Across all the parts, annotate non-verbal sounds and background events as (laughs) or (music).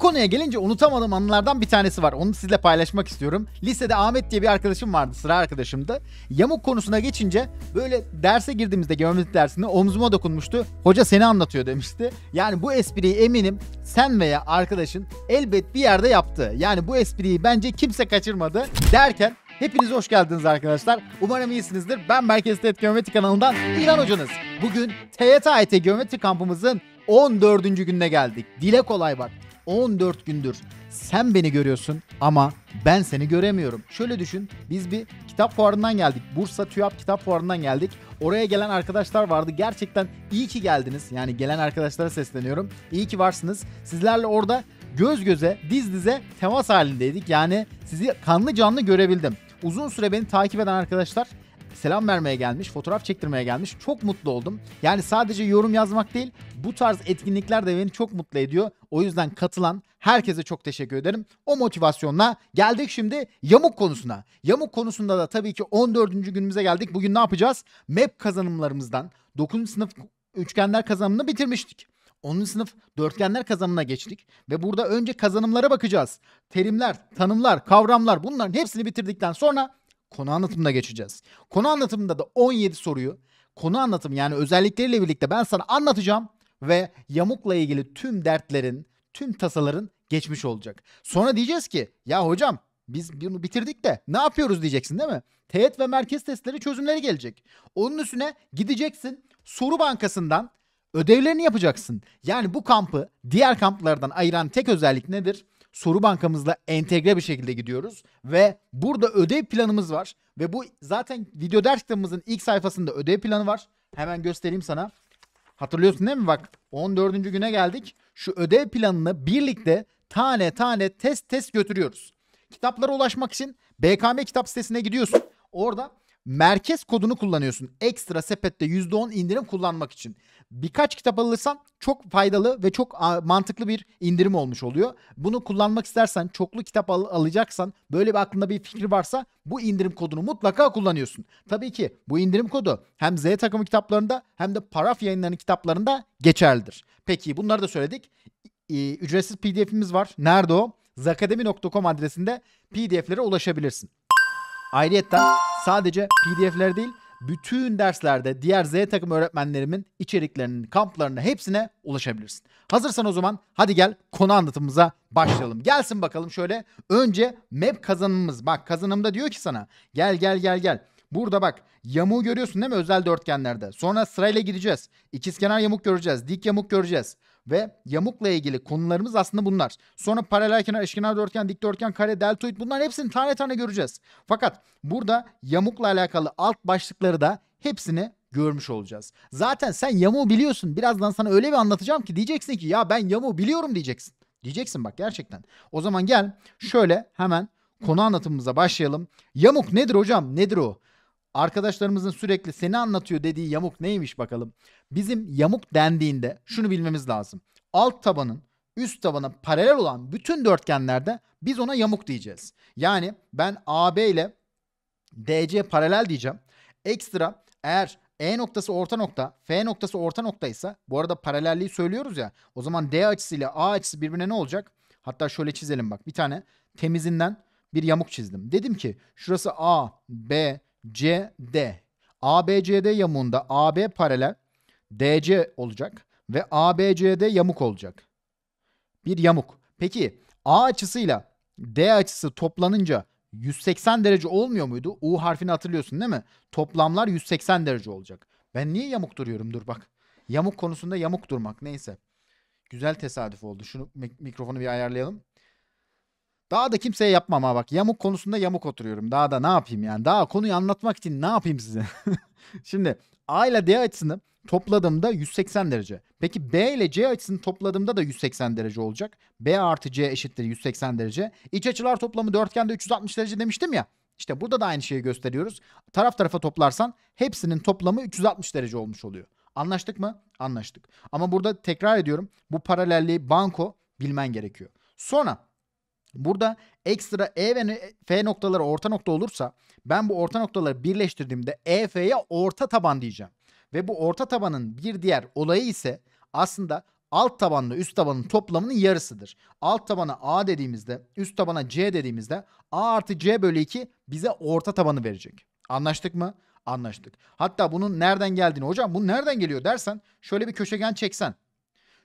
konuya gelince unutamadığım anılardan bir tanesi var. Onu sizle paylaşmak istiyorum. Lisede Ahmet diye bir arkadaşım vardı sıra arkadaşımdı. Yamuk konusuna geçince böyle derse girdiğimizde geometri dersinde omzuma dokunmuştu. Hoca seni anlatıyor demişti. Yani bu espriyi eminim sen veya arkadaşın elbet bir yerde yaptı. Yani bu espriyi bence kimse kaçırmadı derken Hepiniz hoş geldiniz arkadaşlar. Umarım iyisinizdir. Ben Merkez TET e Geometri kanalından İlhan Hocanız. Bugün TYT e AYT e Geometri kampımızın 14. gününe geldik. Dile kolay bak. 14 gündür sen beni görüyorsun ama ben seni göremiyorum. Şöyle düşün biz bir kitap fuarından geldik. Bursa TÜYAP kitap fuarından geldik. Oraya gelen arkadaşlar vardı. Gerçekten iyi ki geldiniz. Yani gelen arkadaşlara sesleniyorum. İyi ki varsınız. Sizlerle orada göz göze, diz dize temas halindeydik. Yani sizi kanlı canlı görebildim. Uzun süre beni takip eden arkadaşlar selam vermeye gelmiş, fotoğraf çektirmeye gelmiş. Çok mutlu oldum. Yani sadece yorum yazmak değil, bu tarz etkinlikler de beni çok mutlu ediyor. O yüzden katılan herkese çok teşekkür ederim. O motivasyonla geldik şimdi yamuk konusuna. Yamuk konusunda da tabii ki 14. günümüze geldik. Bugün ne yapacağız? Map kazanımlarımızdan 9. sınıf üçgenler kazanımını bitirmiştik. 10. sınıf dörtgenler kazanımına geçtik ve burada önce kazanımlara bakacağız. Terimler, tanımlar, kavramlar bunların hepsini bitirdikten sonra konu anlatımına geçeceğiz. Konu anlatımında da 17 soruyu konu anlatım yani özellikleriyle birlikte ben sana anlatacağım ve yamukla ilgili tüm dertlerin, tüm tasaların geçmiş olacak. Sonra diyeceğiz ki ya hocam biz bunu bitirdik de ne yapıyoruz diyeceksin değil mi? Teğet ve merkez testleri çözümleri gelecek. Onun üstüne gideceksin soru bankasından ödevlerini yapacaksın. Yani bu kampı diğer kamplardan ayıran tek özellik nedir? soru bankamızla entegre bir şekilde gidiyoruz ve burada ödev planımız var ve bu zaten video ders kitabımızın ilk sayfasında ödev planı var. Hemen göstereyim sana. Hatırlıyorsun değil mi? Bak 14. güne geldik. Şu ödev planını birlikte tane tane test test götürüyoruz. Kitaplara ulaşmak için BKM kitap sitesine gidiyorsun. Orada merkez kodunu kullanıyorsun. Ekstra sepette %10 indirim kullanmak için birkaç kitap alırsan çok faydalı ve çok mantıklı bir indirim olmuş oluyor. Bunu kullanmak istersen, çoklu kitap al- alacaksan, böyle bir aklında bir fikir varsa bu indirim kodunu mutlaka kullanıyorsun. Tabii ki bu indirim kodu hem Z takımı kitaplarında hem de Paraf yayınlarının kitaplarında geçerlidir. Peki bunları da söyledik. ücretsiz PDF'imiz var. Nerede o? zakademi.com adresinde PDF'lere ulaşabilirsin. Ayrıyeten sadece PDF'ler değil bütün derslerde diğer Z takım öğretmenlerimin içeriklerinin, kamplarına hepsine ulaşabilirsin. Hazırsan o zaman hadi gel konu anlatımımıza başlayalım. Gelsin bakalım şöyle. Önce map kazanımımız. Bak kazanımda diyor ki sana gel gel gel gel. Burada bak yamuğu görüyorsun değil mi özel dörtgenlerde. Sonra sırayla gideceğiz. İkizkenar yamuk göreceğiz. Dik yamuk göreceğiz ve yamukla ilgili konularımız aslında bunlar. Sonra paralel kenar, eşkenar dörtgen, dikdörtgen, kare, deltoid bunların hepsini tane tane göreceğiz. Fakat burada yamukla alakalı alt başlıkları da hepsini görmüş olacağız. Zaten sen yamuğu biliyorsun. Birazdan sana öyle bir anlatacağım ki diyeceksin ki ya ben yamuğu biliyorum diyeceksin. Diyeceksin bak gerçekten. O zaman gel şöyle hemen konu anlatımımıza başlayalım. Yamuk nedir hocam? Nedir o? arkadaşlarımızın sürekli seni anlatıyor dediği yamuk neymiş bakalım. Bizim yamuk dendiğinde şunu bilmemiz lazım. Alt tabanın üst tabana paralel olan bütün dörtgenlerde biz ona yamuk diyeceğiz. Yani ben AB ile DC paralel diyeceğim. Ekstra eğer E noktası orta nokta, F noktası orta noktaysa bu arada paralelliği söylüyoruz ya. O zaman D açısı ile A açısı birbirine ne olacak? Hatta şöyle çizelim bak. Bir tane temizinden bir yamuk çizdim. Dedim ki şurası A, B, CD. ABCD yamuğunda AB paralel DC olacak ve ABCD yamuk olacak. Bir yamuk. Peki A açısıyla D açısı toplanınca 180 derece olmuyor muydu? U harfini hatırlıyorsun değil mi? Toplamlar 180 derece olacak. Ben niye yamuk duruyorum? Dur bak. Yamuk konusunda yamuk durmak. Neyse. Güzel tesadüf oldu. Şunu mikrofonu bir ayarlayalım. Daha da kimseye yapmam ha bak. Yamuk konusunda yamuk oturuyorum. Daha da ne yapayım yani. Daha konuyu anlatmak için ne yapayım size. (laughs) Şimdi A ile D açısını topladığımda 180 derece. Peki B ile C açısını topladığımda da 180 derece olacak. B artı C eşittir 180 derece. İç açılar toplamı dörtgende 360 derece demiştim ya. İşte burada da aynı şeyi gösteriyoruz. Taraf tarafa toplarsan hepsinin toplamı 360 derece olmuş oluyor. Anlaştık mı? Anlaştık. Ama burada tekrar ediyorum. Bu paralelliği banko bilmen gerekiyor. Sonra Burada ekstra E ve F noktaları orta nokta olursa ben bu orta noktaları birleştirdiğimde EF'ye orta taban diyeceğim. Ve bu orta tabanın bir diğer olayı ise aslında alt tabanla üst tabanın toplamının yarısıdır. Alt tabana A dediğimizde, üst tabana C dediğimizde A artı C bölü 2 bize orta tabanı verecek. Anlaştık mı? Anlaştık. Hatta bunun nereden geldiğini hocam bu nereden geliyor dersen şöyle bir köşegen çeksen.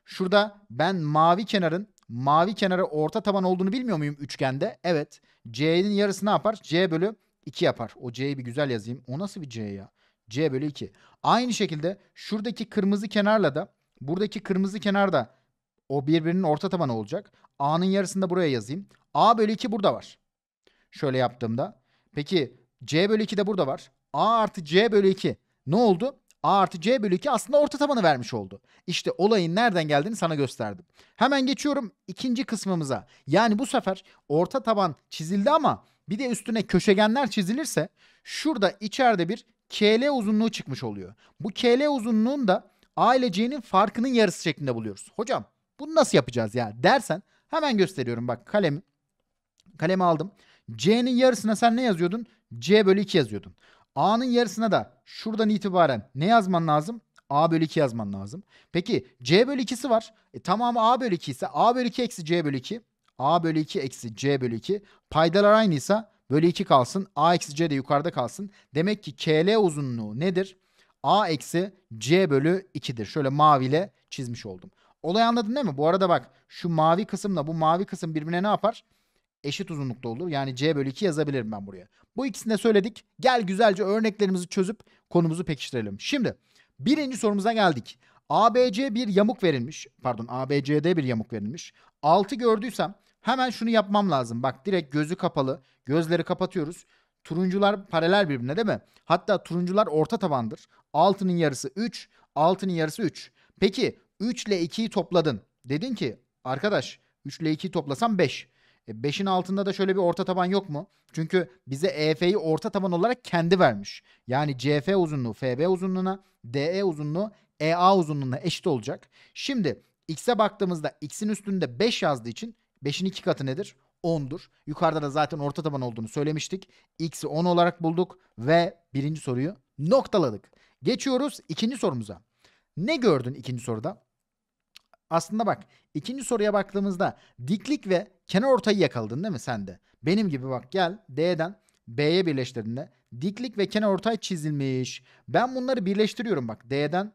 Şurada ben mavi kenarın mavi kenara orta taban olduğunu bilmiyor muyum üçgende? Evet. C'nin yarısı ne yapar? C bölü 2 yapar. O C'yi bir güzel yazayım. O nasıl bir C ya? C bölü 2. Aynı şekilde şuradaki kırmızı kenarla da buradaki kırmızı kenar da o birbirinin orta tabanı olacak. A'nın yarısını da buraya yazayım. A bölü 2 burada var. Şöyle yaptığımda. Peki C bölü 2 de burada var. A artı C bölü 2 ne oldu? A artı C bölü 2 aslında orta tabanı vermiş oldu. İşte olayın nereden geldiğini sana gösterdim. Hemen geçiyorum ikinci kısmımıza. Yani bu sefer orta taban çizildi ama bir de üstüne köşegenler çizilirse şurada içeride bir KL uzunluğu çıkmış oluyor. Bu KL uzunluğunu da A ile C'nin farkının yarısı şeklinde buluyoruz. Hocam bunu nasıl yapacağız ya dersen hemen gösteriyorum bak kalemi. Kalemi aldım. C'nin yarısına sen ne yazıyordun? C bölü 2 yazıyordun. A'nın yarısına da şuradan itibaren ne yazman lazım? A bölü 2 yazman lazım. Peki C bölü 2'si var. E, tamamı A bölü 2 ise A bölü 2 eksi C bölü 2. A bölü 2 eksi C bölü 2. Paydalar aynıysa bölü 2 kalsın. A eksi C de yukarıda kalsın. Demek ki KL uzunluğu nedir? A eksi C bölü 2'dir. Şöyle maviyle çizmiş oldum. Olayı anladın değil mi? Bu arada bak şu mavi kısımla bu mavi kısım birbirine ne yapar? eşit uzunlukta olur. Yani C bölü 2 yazabilirim ben buraya. Bu ikisini de söyledik. Gel güzelce örneklerimizi çözüp konumuzu pekiştirelim. Şimdi birinci sorumuza geldik. ABC bir yamuk verilmiş. Pardon ABCD bir yamuk verilmiş. 6 gördüysem hemen şunu yapmam lazım. Bak direkt gözü kapalı. Gözleri kapatıyoruz. Turuncular paralel birbirine değil mi? Hatta turuncular orta tabandır. 6'nın yarısı 3. 6'nın yarısı 3. Peki 3 ile 2'yi topladın. Dedin ki arkadaş 3 ile 2'yi toplasam 5. 5'in e, altında da şöyle bir orta taban yok mu? Çünkü bize EF'yi orta taban olarak kendi vermiş. Yani CF uzunluğu FB uzunluğuna, DE uzunluğu EA uzunluğuna eşit olacak. Şimdi x'e baktığımızda x'in üstünde 5 yazdığı için 5'in 2 katı nedir? 10'dur. Yukarıda da zaten orta taban olduğunu söylemiştik. X'i 10 olarak bulduk ve birinci soruyu noktaladık. Geçiyoruz ikinci sorumuza. Ne gördün ikinci soruda? Aslında bak ikinci soruya baktığımızda diklik ve kenar ortayı yakaladın değil mi sen de? Benim gibi bak gel D'den B'ye birleştirdiğinde diklik ve kenar ortay çizilmiş. Ben bunları birleştiriyorum bak D'den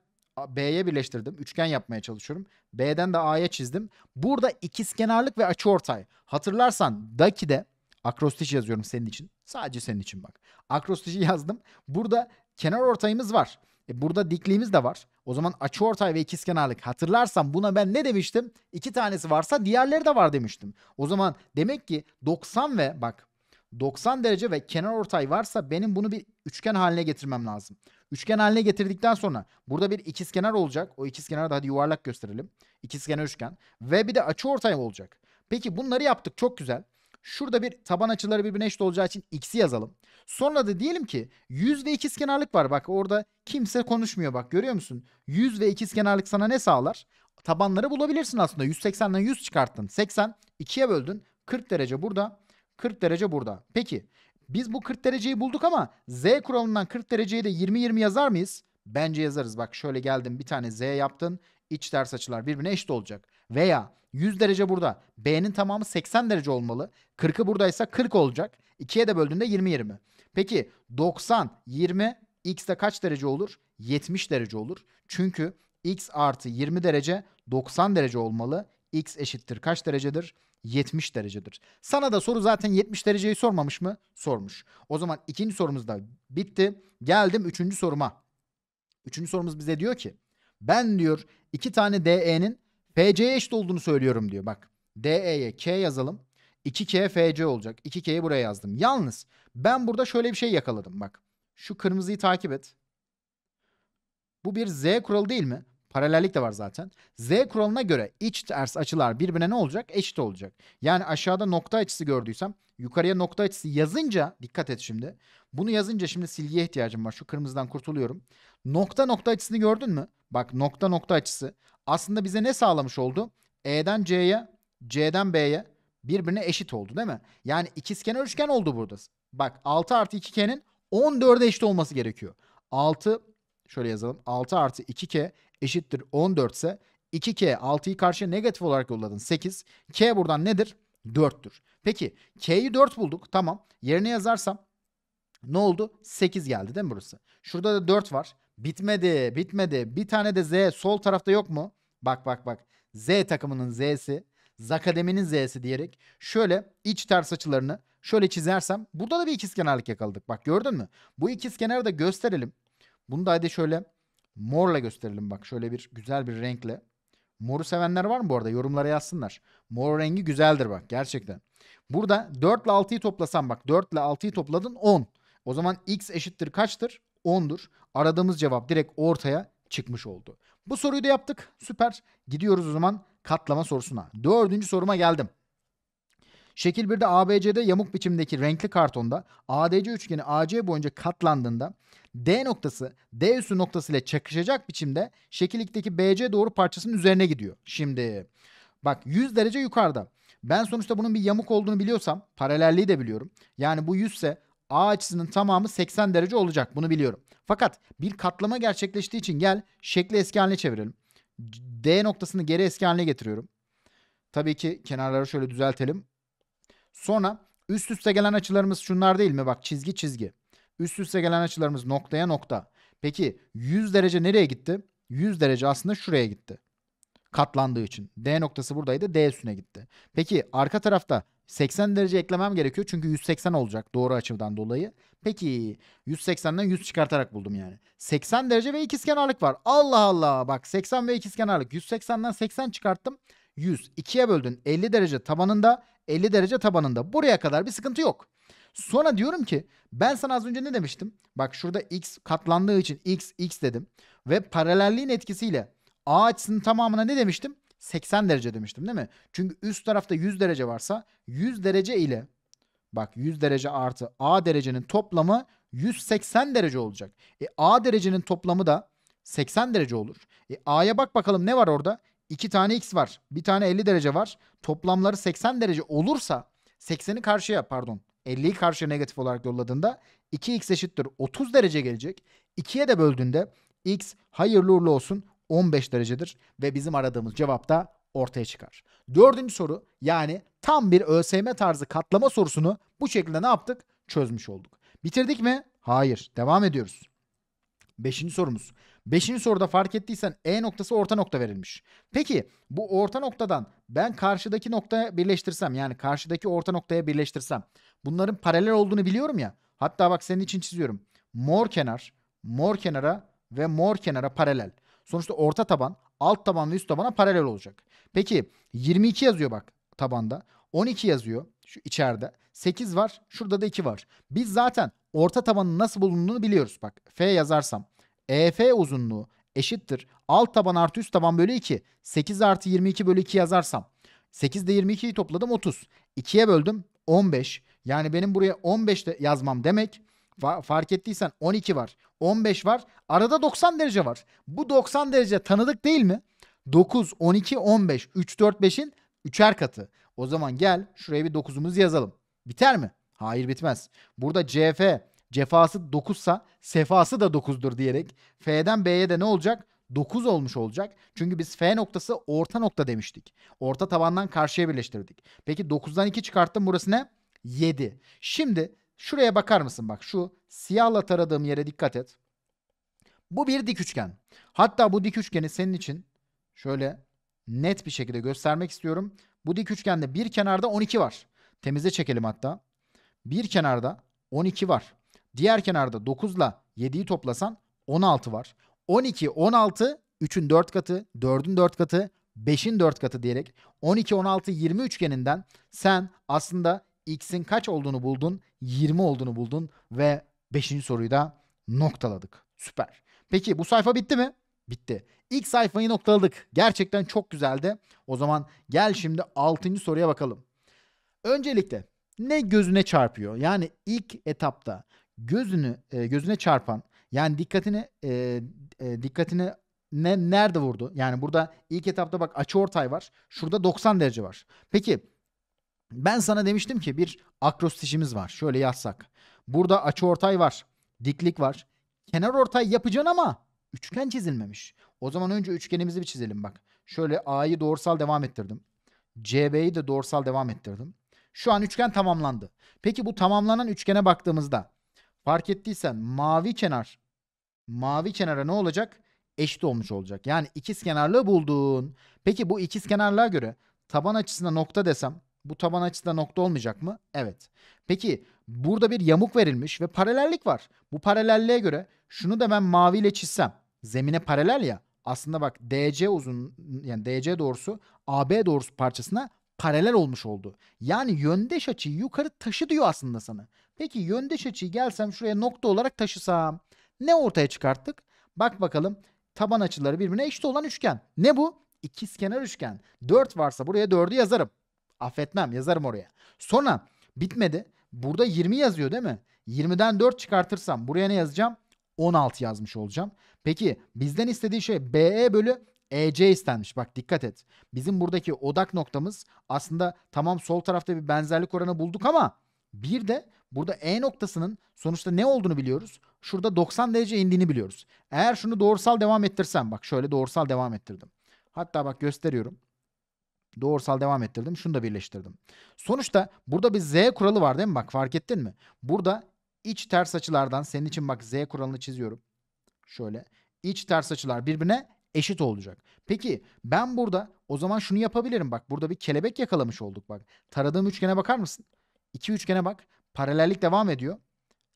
B'ye birleştirdim. Üçgen yapmaya çalışıyorum. B'den de A'ya çizdim. Burada ikizkenarlık ve açı ortay. Hatırlarsan dakide de akrostiş yazıyorum senin için. Sadece senin için bak. Akrostişi yazdım. Burada kenar ortayımız var. E burada dikliğimiz de var. O zaman açı ortay ve ikizkenarlık Hatırlarsam buna ben ne demiştim? İki tanesi varsa diğerleri de var demiştim. O zaman demek ki 90 ve bak 90 derece ve kenar ortay varsa benim bunu bir üçgen haline getirmem lazım. Üçgen haline getirdikten sonra burada bir ikizkenar olacak. O ikizkenarı da hadi yuvarlak gösterelim. İkizkenar üçgen ve bir de açı ortay olacak. Peki bunları yaptık çok güzel. Şurada bir taban açıları birbirine eşit olacağı için x'i yazalım. Sonra da diyelim ki 100 ve ikizkenarlık var. Bak orada kimse konuşmuyor bak görüyor musun? 100 ve ikizkenarlık sana ne sağlar? Tabanları bulabilirsin aslında. 180'den 100 çıkarttın. 80 2'ye böldün. 40 derece burada. 40 derece burada. Peki biz bu 40 dereceyi bulduk ama Z kuralından 40 dereceyi de 20-20 yazar mıyız? Bence yazarız. Bak şöyle geldim bir tane Z yaptın. İç ters açılar birbirine eşit olacak. Veya 100 derece burada. B'nin tamamı 80 derece olmalı. 40'ı buradaysa 40 olacak. 2'ye de böldüğünde 20-20. Peki 90, 20 x de kaç derece olur? 70 derece olur. Çünkü x artı 20 derece 90 derece olmalı. x eşittir kaç derecedir? 70 derecedir. Sana da soru zaten 70 dereceyi sormamış mı? Sormuş. O zaman ikinci sorumuz da bitti. Geldim üçüncü soruma. Üçüncü sorumuz bize diyor ki ben diyor iki tane DE'nin FC'ye eşit olduğunu söylüyorum diyor. Bak DE'ye K yazalım. 2 kfc olacak. 2K'yi buraya yazdım. Yalnız ben burada şöyle bir şey yakaladım bak. Şu kırmızıyı takip et. Bu bir Z kuralı değil mi? Paralellik de var zaten. Z kuralına göre iç ters açılar birbirine ne olacak? Eşit olacak. Yani aşağıda nokta açısı gördüysem yukarıya nokta açısı yazınca dikkat et şimdi. Bunu yazınca şimdi silgiye ihtiyacım var. Şu kırmızıdan kurtuluyorum. Nokta nokta açısını gördün mü? Bak nokta nokta açısı aslında bize ne sağlamış oldu? E'den C'ye, C'den B'ye, birbirine eşit oldu değil mi? Yani ikizkenar üçgen oldu burada. Bak 6 artı 2K'nin 14'e eşit olması gerekiyor. 6 şöyle yazalım. 6 artı 2K eşittir 14 ise 2K 6'yı karşıya negatif olarak yolladın 8. K buradan nedir? 4'tür. Peki K'yi 4 bulduk. Tamam. Yerine yazarsam ne oldu? 8 geldi değil mi burası? Şurada da 4 var. Bitmedi, bitmedi. Bir tane de Z sol tarafta yok mu? Bak bak bak. Z takımının Z'si Zakademinin Z'si diyerek şöyle iç ters açılarını şöyle çizersem burada da bir ikizkenarlık yakaladık. Bak gördün mü? Bu ikizkenarı da gösterelim. Bunu da hadi şöyle morla gösterelim bak. Şöyle bir güzel bir renkle. Moru sevenler var mı bu arada? Yorumlara yazsınlar. Mor rengi güzeldir bak gerçekten. Burada 4 ile 6'yı toplasam bak 4 ile 6'yı topladın 10. O zaman x eşittir kaçtır? 10'dur. Aradığımız cevap direkt ortaya çıkmış oldu. Bu soruyu da yaptık. Süper. Gidiyoruz o zaman katlama sorusuna. Dördüncü soruma geldim. Şekil 1'de ABC'de yamuk biçimdeki renkli kartonda ADC üçgeni AC boyunca katlandığında D noktası D üssü noktası ile çakışacak biçimde şekil 2'deki BC doğru parçasının üzerine gidiyor. Şimdi bak 100 derece yukarıda. Ben sonuçta bunun bir yamuk olduğunu biliyorsam paralelliği de biliyorum. Yani bu 100 ise A açısının tamamı 80 derece olacak. Bunu biliyorum. Fakat bir katlama gerçekleştiği için gel şekli eski haline çevirelim. D noktasını geri eski haline getiriyorum. Tabii ki kenarları şöyle düzeltelim. Sonra üst üste gelen açılarımız şunlar değil mi? Bak çizgi çizgi. Üst üste gelen açılarımız noktaya nokta. Peki 100 derece nereye gitti? 100 derece aslında şuraya gitti. Katlandığı için. D noktası buradaydı. D üstüne gitti. Peki arka tarafta 80 derece eklemem gerekiyor çünkü 180 olacak doğru açıdan dolayı. Peki 180'den 100 çıkartarak buldum yani. 80 derece ve ikizkenarlık var. Allah Allah bak 80 ve ikizkenarlık. 180'den 80 çıkarttım. 100. 2'ye böldün. 50 derece tabanında 50 derece tabanında. Buraya kadar bir sıkıntı yok. Sonra diyorum ki ben sana az önce ne demiştim? Bak şurada x katlandığı için x x dedim. Ve paralelliğin etkisiyle a açısının tamamına ne demiştim? 80 derece demiştim değil mi? Çünkü üst tarafta 100 derece varsa 100 derece ile bak 100 derece artı A derecenin toplamı 180 derece olacak. E A derecenin toplamı da 80 derece olur. E A'ya bak bakalım ne var orada? 2 tane X var. Bir tane 50 derece var. Toplamları 80 derece olursa 80'i karşıya pardon 50'yi karşıya negatif olarak yolladığında 2x eşittir 30 derece gelecek. 2'ye de böldüğünde x hayırlı uğurlu olsun 15 derecedir ve bizim aradığımız cevap da ortaya çıkar. Dördüncü soru yani tam bir ÖSYM tarzı katlama sorusunu bu şekilde ne yaptık? Çözmüş olduk. Bitirdik mi? Hayır. Devam ediyoruz. Beşinci sorumuz. Beşinci soruda fark ettiysen E noktası orta nokta verilmiş. Peki bu orta noktadan ben karşıdaki noktaya birleştirsem yani karşıdaki orta noktaya birleştirsem bunların paralel olduğunu biliyorum ya. Hatta bak senin için çiziyorum. Mor kenar, mor kenara ve mor kenara paralel. Sonuçta orta taban, alt taban ve üst tabana paralel olacak. Peki 22 yazıyor bak tabanda. 12 yazıyor şu içeride. 8 var. Şurada da 2 var. Biz zaten orta tabanın nasıl bulunduğunu biliyoruz. Bak F yazarsam. EF uzunluğu eşittir. Alt taban artı üst taban bölü 2. 8 artı 22 bölü 2 yazarsam. 8 de 22'yi topladım 30. 2'ye böldüm 15. Yani benim buraya 15 de yazmam demek fark ettiysen 12 var, 15 var. Arada 90 derece var. Bu 90 derece tanıdık değil mi? 9, 12, 15, 3, 4, 5'in 3'er katı. O zaman gel şuraya bir 9'umuzu yazalım. Biter mi? Hayır bitmez. Burada CF cefası 9 sa sefası da 9'dur diyerek F'den B'ye de ne olacak? 9 olmuş olacak. Çünkü biz F noktası orta nokta demiştik. Orta tabandan karşıya birleştirdik. Peki 9'dan 2 çıkarttım burası ne? 7. Şimdi Şuraya bakar mısın bak şu siyahla taradığım yere dikkat et. Bu bir dik üçgen. Hatta bu dik üçgeni senin için şöyle net bir şekilde göstermek istiyorum. Bu dik üçgende bir kenarda 12 var. Temize çekelim hatta. Bir kenarda 12 var. Diğer kenarda 9 ile 7'yi toplasan 16 var. 12, 16, 3'ün 4 katı, 4'ün 4 katı, 5'in 4 katı diyerek 12, 16, 20 üçgeninden sen aslında x'in kaç olduğunu buldun? 20 olduğunu buldun ve 5. soruyu da noktaladık. Süper. Peki bu sayfa bitti mi? Bitti. İlk sayfayı noktaladık. Gerçekten çok güzeldi. O zaman gel şimdi 6. soruya bakalım. Öncelikle ne gözüne çarpıyor? Yani ilk etapta gözünü e, gözüne çarpan yani dikkatini e, e, dikkatini ne nerede vurdu? Yani burada ilk etapta bak açı ortay var. Şurada 90 derece var. Peki ben sana demiştim ki bir akrostişimiz var. Şöyle yazsak. Burada açı ortay var. Diklik var. Kenar ortay yapacaksın ama üçgen çizilmemiş. O zaman önce üçgenimizi bir çizelim bak. Şöyle A'yı doğrusal devam ettirdim. CB'yi de doğrusal devam ettirdim. Şu an üçgen tamamlandı. Peki bu tamamlanan üçgene baktığımızda fark ettiysen mavi kenar mavi kenara ne olacak? Eşit olmuş olacak. Yani ikiz kenarlığı buldun. Peki bu ikiz kenarlığa göre taban açısına nokta desem bu taban açısı da nokta olmayacak mı? Evet. Peki burada bir yamuk verilmiş ve paralellik var. Bu paralelliğe göre şunu da ben maviyle çizsem. Zemine paralel ya. Aslında bak DC uzun yani DC doğrusu AB doğrusu parçasına paralel olmuş oldu. Yani yöndeş açıyı yukarı taşı diyor aslında sana. Peki yöndeş açıyı gelsem şuraya nokta olarak taşısam ne ortaya çıkarttık? Bak bakalım taban açıları birbirine eşit olan üçgen. Ne bu? İkizkenar üçgen. 4 varsa buraya 4'ü yazarım. Affetmem yazarım oraya. Sonra bitmedi. Burada 20 yazıyor değil mi? 20'den 4 çıkartırsam buraya ne yazacağım? 16 yazmış olacağım. Peki bizden istediği şey BE bölü EC istenmiş. Bak dikkat et. Bizim buradaki odak noktamız aslında tamam sol tarafta bir benzerlik oranı bulduk ama bir de burada E noktasının sonuçta ne olduğunu biliyoruz. Şurada 90 derece indiğini biliyoruz. Eğer şunu doğrusal devam ettirsem bak şöyle doğrusal devam ettirdim. Hatta bak gösteriyorum. Doğrusal devam ettirdim. Şunu da birleştirdim. Sonuçta burada bir z kuralı var değil mi? Bak fark ettin mi? Burada iç ters açılardan senin için bak z kuralını çiziyorum. Şöyle. İç ters açılar birbirine eşit olacak. Peki ben burada o zaman şunu yapabilirim. Bak burada bir kelebek yakalamış olduk bak. Taradığım üçgene bakar mısın? İki üçgene bak. Paralellik devam ediyor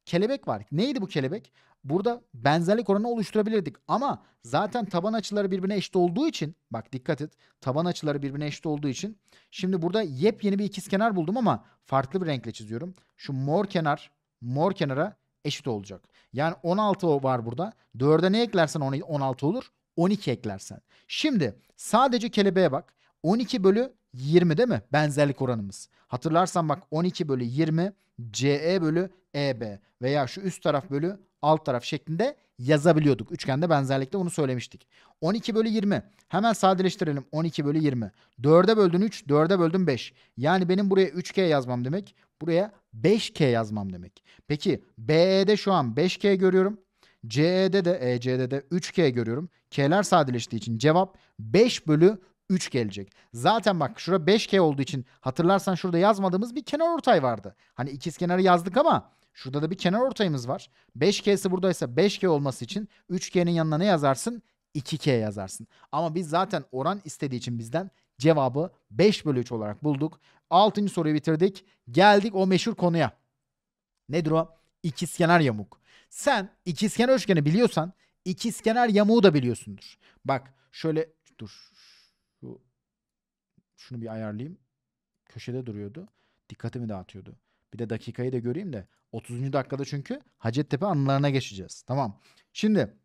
kelebek var. Neydi bu kelebek? Burada benzerlik oranı oluşturabilirdik ama zaten taban açıları birbirine eşit olduğu için bak dikkat et taban açıları birbirine eşit olduğu için şimdi burada yepyeni bir ikizkenar buldum ama farklı bir renkle çiziyorum. Şu mor kenar mor kenara eşit olacak. Yani 16 var burada. 4'e ne eklersen 16 olur. 12 eklersen. Şimdi sadece kelebeğe bak. 12 bölü 20 değil mi? Benzerlik oranımız. Hatırlarsan bak 12 bölü 20 CE bölü EB veya şu üst taraf bölü alt taraf şeklinde yazabiliyorduk. Üçgende benzerlikte onu söylemiştik. 12 bölü 20. Hemen sadeleştirelim. 12 bölü 20. 4'e böldün 3, 4'e böldün 5. Yani benim buraya 3K yazmam demek. Buraya 5K yazmam demek. Peki BE'de şu an 5K görüyorum. CE'de de EC'de de 3K görüyorum. K'ler sadeleştiği için cevap 5 bölü 3 gelecek. Zaten bak şurada 5K olduğu için hatırlarsan şurada yazmadığımız bir kenar ortay vardı. Hani ikiz kenarı yazdık ama Şurada da bir kenar ortayımız var. 5K'si buradaysa 5K olması için 3K'nin yanına ne yazarsın? 2K yazarsın. Ama biz zaten oran istediği için bizden cevabı 5 bölü 3 olarak bulduk. 6. soruyu bitirdik. Geldik o meşhur konuya. Nedir o? İkizkenar yamuk. Sen ikizkenar üçgeni biliyorsan ikizkenar yamuğu da biliyorsundur. Bak şöyle dur. Şu, şunu bir ayarlayayım. Köşede duruyordu. Dikkatimi dağıtıyordu. Bir de dakikayı da göreyim de 30. dakikada çünkü Hacettepe anılarına geçeceğiz. Tamam. Şimdi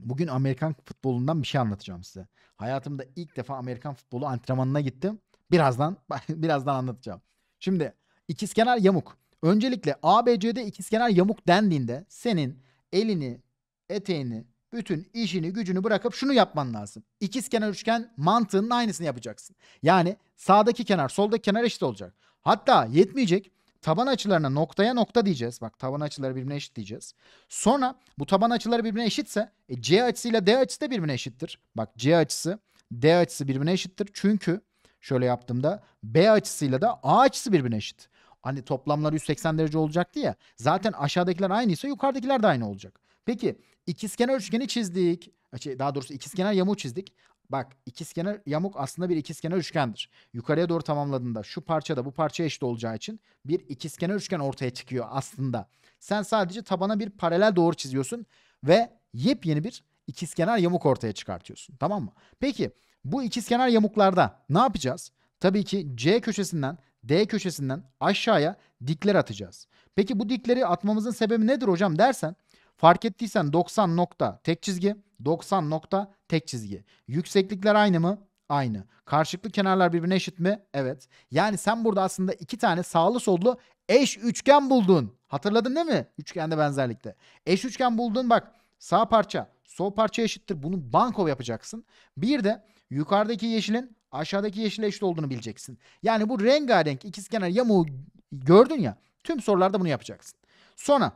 bugün Amerikan futbolundan bir şey anlatacağım size. Hayatımda ilk defa Amerikan futbolu antrenmanına gittim. Birazdan (laughs) birazdan anlatacağım. Şimdi ikizkenar yamuk. Öncelikle ABC'de ikizkenar yamuk dendiğinde senin elini, eteğini, bütün işini gücünü bırakıp şunu yapman lazım. İkiz kenar üçgen mantığının aynısını yapacaksın. Yani sağdaki kenar soldaki kenar eşit olacak. Hatta yetmeyecek. Taban açılarına noktaya nokta diyeceğiz. Bak taban açıları birbirine eşit diyeceğiz. Sonra bu taban açıları birbirine eşitse e, C açısıyla D açısı da birbirine eşittir. Bak C açısı D açısı birbirine eşittir. Çünkü şöyle yaptığımda B açısıyla da A açısı birbirine eşit. Hani toplamlar 180 derece olacaktı ya. Zaten aşağıdakiler aynıysa yukarıdakiler de aynı olacak. Peki ikizkenar üçgeni çizdik. Şey, daha doğrusu ikizkenar yamuğu çizdik. Bak ikizkenar yamuk aslında bir ikizkenar üçgendir. Yukarıya doğru tamamladığında şu parça da bu parça eşit olacağı için bir ikizkenar üçgen ortaya çıkıyor aslında. Sen sadece tabana bir paralel doğru çiziyorsun ve yepyeni bir ikizkenar yamuk ortaya çıkartıyorsun. Tamam mı? Peki bu ikizkenar yamuklarda ne yapacağız? Tabii ki C köşesinden D köşesinden aşağıya dikler atacağız. Peki bu dikleri atmamızın sebebi nedir hocam dersen Fark ettiysen 90 nokta tek çizgi, 90 nokta tek çizgi. Yükseklikler aynı mı? Aynı. Karşılıklı kenarlar birbirine eşit mi? Evet. Yani sen burada aslında iki tane sağlı sollu eş üçgen buldun. Hatırladın değil mi? Üçgende benzerlikte. Eş üçgen buldun bak. Sağ parça, sol parça eşittir. Bunu bankov yapacaksın. Bir de yukarıdaki yeşilin aşağıdaki yeşile eşit olduğunu bileceksin. Yani bu rengarenk ikizkenar yamuğu gördün ya. Tüm sorularda bunu yapacaksın. Sonra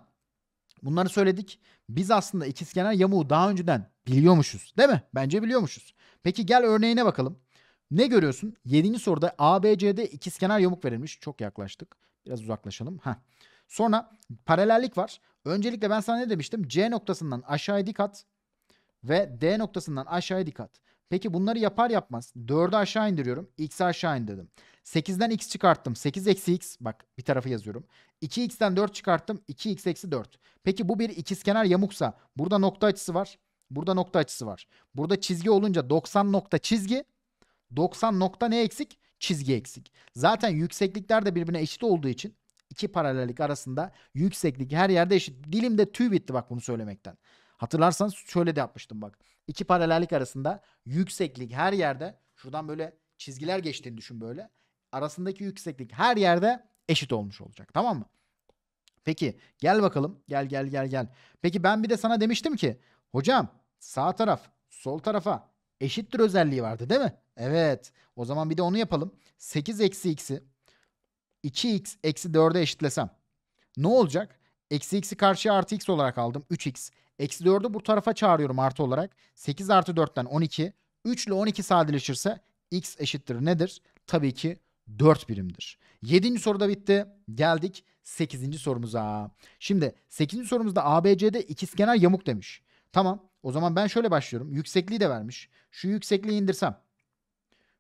Bunları söyledik. Biz aslında ikizkenar yamuğu daha önceden biliyormuşuz değil mi? Bence biliyormuşuz. Peki gel örneğine bakalım. Ne görüyorsun? 7. soruda ABC'de ikizkenar yamuk verilmiş. Çok yaklaştık. Biraz uzaklaşalım. Heh. Sonra paralellik var. Öncelikle ben sana ne demiştim? C noktasından aşağıya dik at ve D noktasından aşağıya dik at. Peki bunları yapar yapmaz 4'ü aşağı indiriyorum. x aşağı indirdim. 8'den x çıkarttım. 8 eksi x. Bak bir tarafı yazıyorum. 2 xden 4 çıkarttım. 2x eksi 4. Peki bu bir ikizkenar yamuksa burada nokta açısı var. Burada nokta açısı var. Burada çizgi olunca 90 nokta çizgi. 90 nokta ne eksik? Çizgi eksik. Zaten yükseklikler de birbirine eşit olduğu için iki paralellik arasında yükseklik her yerde eşit. Dilimde tüy bitti bak bunu söylemekten. Hatırlarsanız şöyle de yapmıştım bak. İki paralellik arasında yükseklik her yerde şuradan böyle çizgiler geçtiğini düşün böyle arasındaki yükseklik her yerde eşit olmuş olacak. Tamam mı? Peki gel bakalım. Gel gel gel gel. Peki ben bir de sana demiştim ki hocam sağ taraf sol tarafa eşittir özelliği vardı değil mi? Evet. O zaman bir de onu yapalım. 8 eksi x'i 2x eksi 4'e eşitlesem ne olacak? Eksi x'i karşıya artı x olarak aldım. 3x. Eksi 4'ü bu tarafa çağırıyorum artı olarak. 8 artı 4'ten 12. 3 ile 12 sadeleşirse x eşittir nedir? Tabii ki 4 birimdir. 7. soruda bitti. Geldik 8. sorumuza. Şimdi 8. sorumuzda ABC'de ikizkenar yamuk demiş. Tamam. O zaman ben şöyle başlıyorum. Yüksekliği de vermiş. Şu yüksekliği indirsem.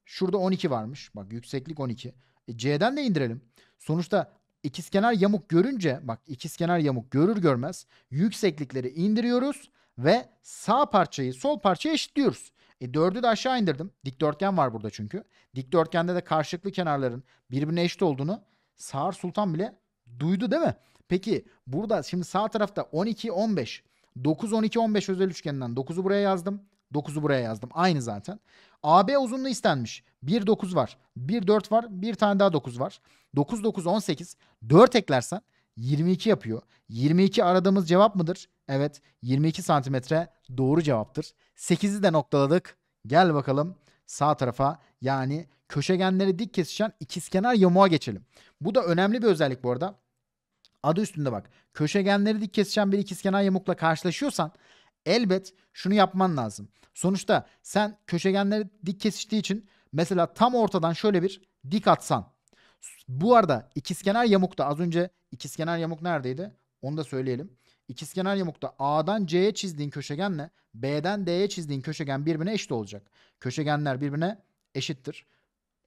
Şurada 12 varmış. Bak yükseklik 12. E, C'den de indirelim. Sonuçta ikizkenar yamuk görünce bak ikizkenar yamuk görür görmez yükseklikleri indiriyoruz ve sağ parçayı sol parçaya eşitliyoruz. E 4'ü de aşağı indirdim. Dikdörtgen var burada çünkü. Dikdörtgende de karşılıklı kenarların birbirine eşit olduğunu Sağır Sultan bile duydu değil mi? Peki burada şimdi sağ tarafta 12 15 9 12 15 özel üçgeninden 9'u buraya yazdım. 9'u buraya yazdım. Aynı zaten. AB uzunluğu istenmiş. 1 9 var. 1 4 var. Bir tane daha 9 var. 9 9 18. 4 eklersen 22 yapıyor. 22 aradığımız cevap mıdır? Evet 22 santimetre doğru cevaptır. 8'i de noktaladık. Gel bakalım sağ tarafa yani köşegenleri dik kesişen ikizkenar yamuğa geçelim. Bu da önemli bir özellik bu arada. Adı üstünde bak. Köşegenleri dik kesişen bir ikizkenar yamukla karşılaşıyorsan elbet şunu yapman lazım. Sonuçta sen köşegenleri dik kesiştiği için mesela tam ortadan şöyle bir dik atsan. Bu arada ikizkenar yamukta az önce İkizkenar yamuk neredeydi? Onu da söyleyelim. İkizkenar yamukta A'dan C'ye çizdiğin köşegenle B'den D'ye çizdiğin köşegen birbirine eşit olacak. Köşegenler birbirine eşittir.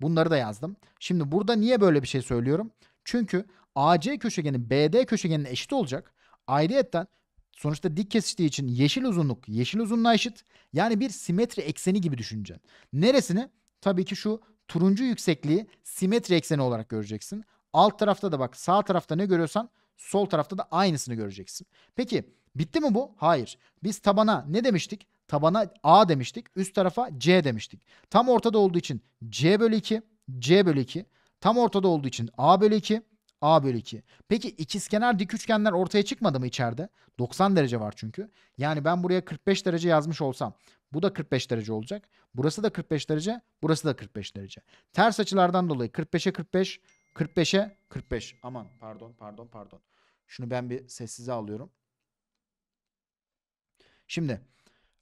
Bunları da yazdım. Şimdi burada niye böyle bir şey söylüyorum? Çünkü AC köşegeni BD köşegenine eşit olacak. Ayrıyetten sonuçta dik kesiştiği için yeşil uzunluk yeşil uzunluğa eşit. Yani bir simetri ekseni gibi düşüneceksin. Neresini? Tabii ki şu turuncu yüksekliği simetri ekseni olarak göreceksin. Alt tarafta da bak sağ tarafta ne görüyorsan sol tarafta da aynısını göreceksin. Peki bitti mi bu? Hayır. Biz tabana ne demiştik? Tabana A demiştik. Üst tarafa C demiştik. Tam ortada olduğu için C bölü 2, C bölü 2. Tam ortada olduğu için A bölü 2, A bölü 2. Peki ikizkenar dik üçgenler ortaya çıkmadı mı içeride? 90 derece var çünkü. Yani ben buraya 45 derece yazmış olsam bu da 45 derece olacak. Burası da 45 derece, burası da 45 derece. Ters açılardan dolayı 45'e 45, 45'e 45. Aman pardon pardon pardon. Şunu ben bir sessize alıyorum. Şimdi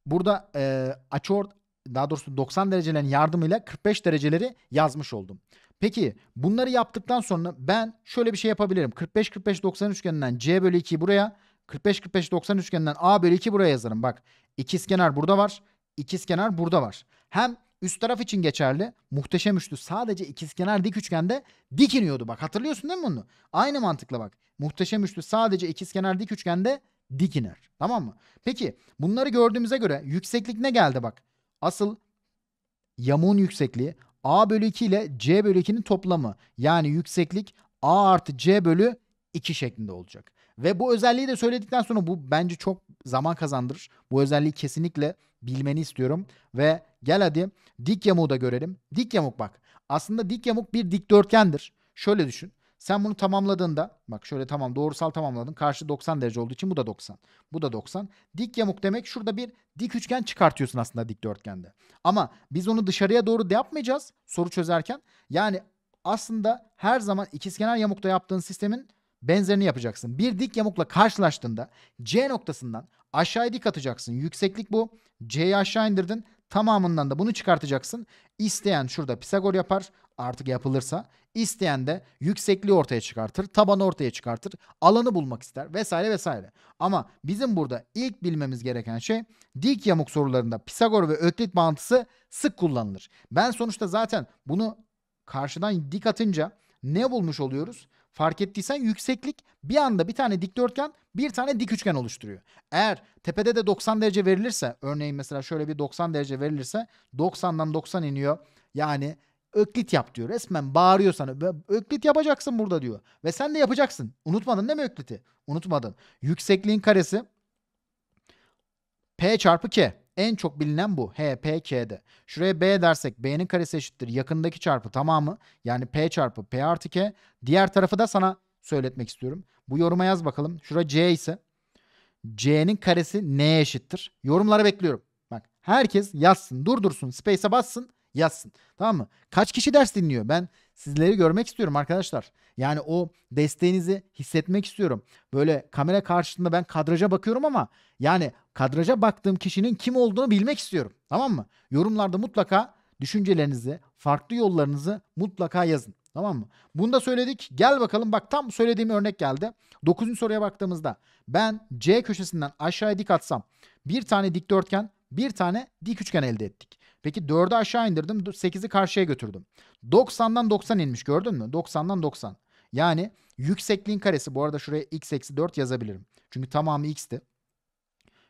burada e, açıor daha doğrusu 90 derecelerin yardımıyla 45 dereceleri yazmış oldum. Peki bunları yaptıktan sonra ben şöyle bir şey yapabilirim. 45 45 90 üçgeninden C bölü 2 buraya 45 45 90 üçgeninden A bölü 2 buraya yazarım. Bak ikizkenar burada var. İkizkenar burada var. Hem Üst taraf için geçerli. Muhteşem üçlü. Sadece ikizkenar dik üçgende dik iniyordu. Bak hatırlıyorsun değil mi bunu? Aynı mantıkla bak. Muhteşem üçlü sadece ikizkenar dik üçgende dik iner. Tamam mı? Peki bunları gördüğümüze göre yükseklik ne geldi bak. Asıl yamuğun yüksekliği A bölü 2 ile C bölü 2'nin toplamı. Yani yükseklik A artı C bölü 2 şeklinde olacak. Ve bu özelliği de söyledikten sonra bu bence çok zaman kazandırır. Bu özelliği kesinlikle bilmeni istiyorum. Ve gel hadi dik yamuğu da görelim. Dik yamuk bak. Aslında dik yamuk bir dikdörtgendir. Şöyle düşün. Sen bunu tamamladığında bak şöyle tamam doğrusal tamamladın. Karşı 90 derece olduğu için bu da 90. Bu da 90. Dik yamuk demek şurada bir dik üçgen çıkartıyorsun aslında dikdörtgende. Ama biz onu dışarıya doğru da yapmayacağız soru çözerken. Yani aslında her zaman ikizkenar yamukta yaptığın sistemin benzerini yapacaksın. Bir dik yamukla karşılaştığında C noktasından aşağı dik atacaksın. Yükseklik bu. C'yi aşağı indirdin. Tamamından da bunu çıkartacaksın. İsteyen şurada Pisagor yapar artık yapılırsa. İsteyen de yüksekliği ortaya çıkartır, tabanı ortaya çıkartır, alanı bulmak ister vesaire vesaire. Ama bizim burada ilk bilmemiz gereken şey dik yamuk sorularında Pisagor ve Öklit bağıntısı sık kullanılır. Ben sonuçta zaten bunu karşıdan dik atınca ne bulmuş oluyoruz? fark ettiysen yükseklik bir anda bir tane dikdörtgen bir tane dik üçgen oluşturuyor. Eğer tepede de 90 derece verilirse örneğin mesela şöyle bir 90 derece verilirse 90'dan 90 iniyor. Yani öklit yap diyor. Resmen bağırıyor sana. Öklit yapacaksın burada diyor. Ve sen de yapacaksın. Unutmadın değil mi ökliti? Unutmadın. Yüksekliğin karesi P çarpı K. En çok bilinen bu. H, P, K'de. Şuraya B dersek B'nin karesi eşittir. Yakındaki çarpı tamamı. Yani P çarpı P artı K. Diğer tarafı da sana söyletmek istiyorum. Bu yoruma yaz bakalım. Şura C ise C'nin karesi N'ye eşittir. Yorumlara bekliyorum. Bak herkes yazsın, durdursun, space'e bassın, yazsın. Tamam mı? Kaç kişi ders dinliyor? Ben sizleri görmek istiyorum arkadaşlar. Yani o desteğinizi hissetmek istiyorum. Böyle kamera karşısında ben kadraja bakıyorum ama yani kadraja baktığım kişinin kim olduğunu bilmek istiyorum. Tamam mı? Yorumlarda mutlaka düşüncelerinizi, farklı yollarınızı mutlaka yazın. Tamam mı? Bunu da söyledik. Gel bakalım bak tam söylediğim örnek geldi. 9. soruya baktığımızda ben C köşesinden aşağıya dik atsam bir tane dikdörtgen bir tane dik üçgen elde ettik. Peki 4'ü aşağı indirdim. 8'i karşıya götürdüm. 90'dan 90 inmiş gördün mü? 90'dan 90. Yani yüksekliğin karesi. Bu arada şuraya x eksi 4 yazabilirim. Çünkü tamamı x'ti.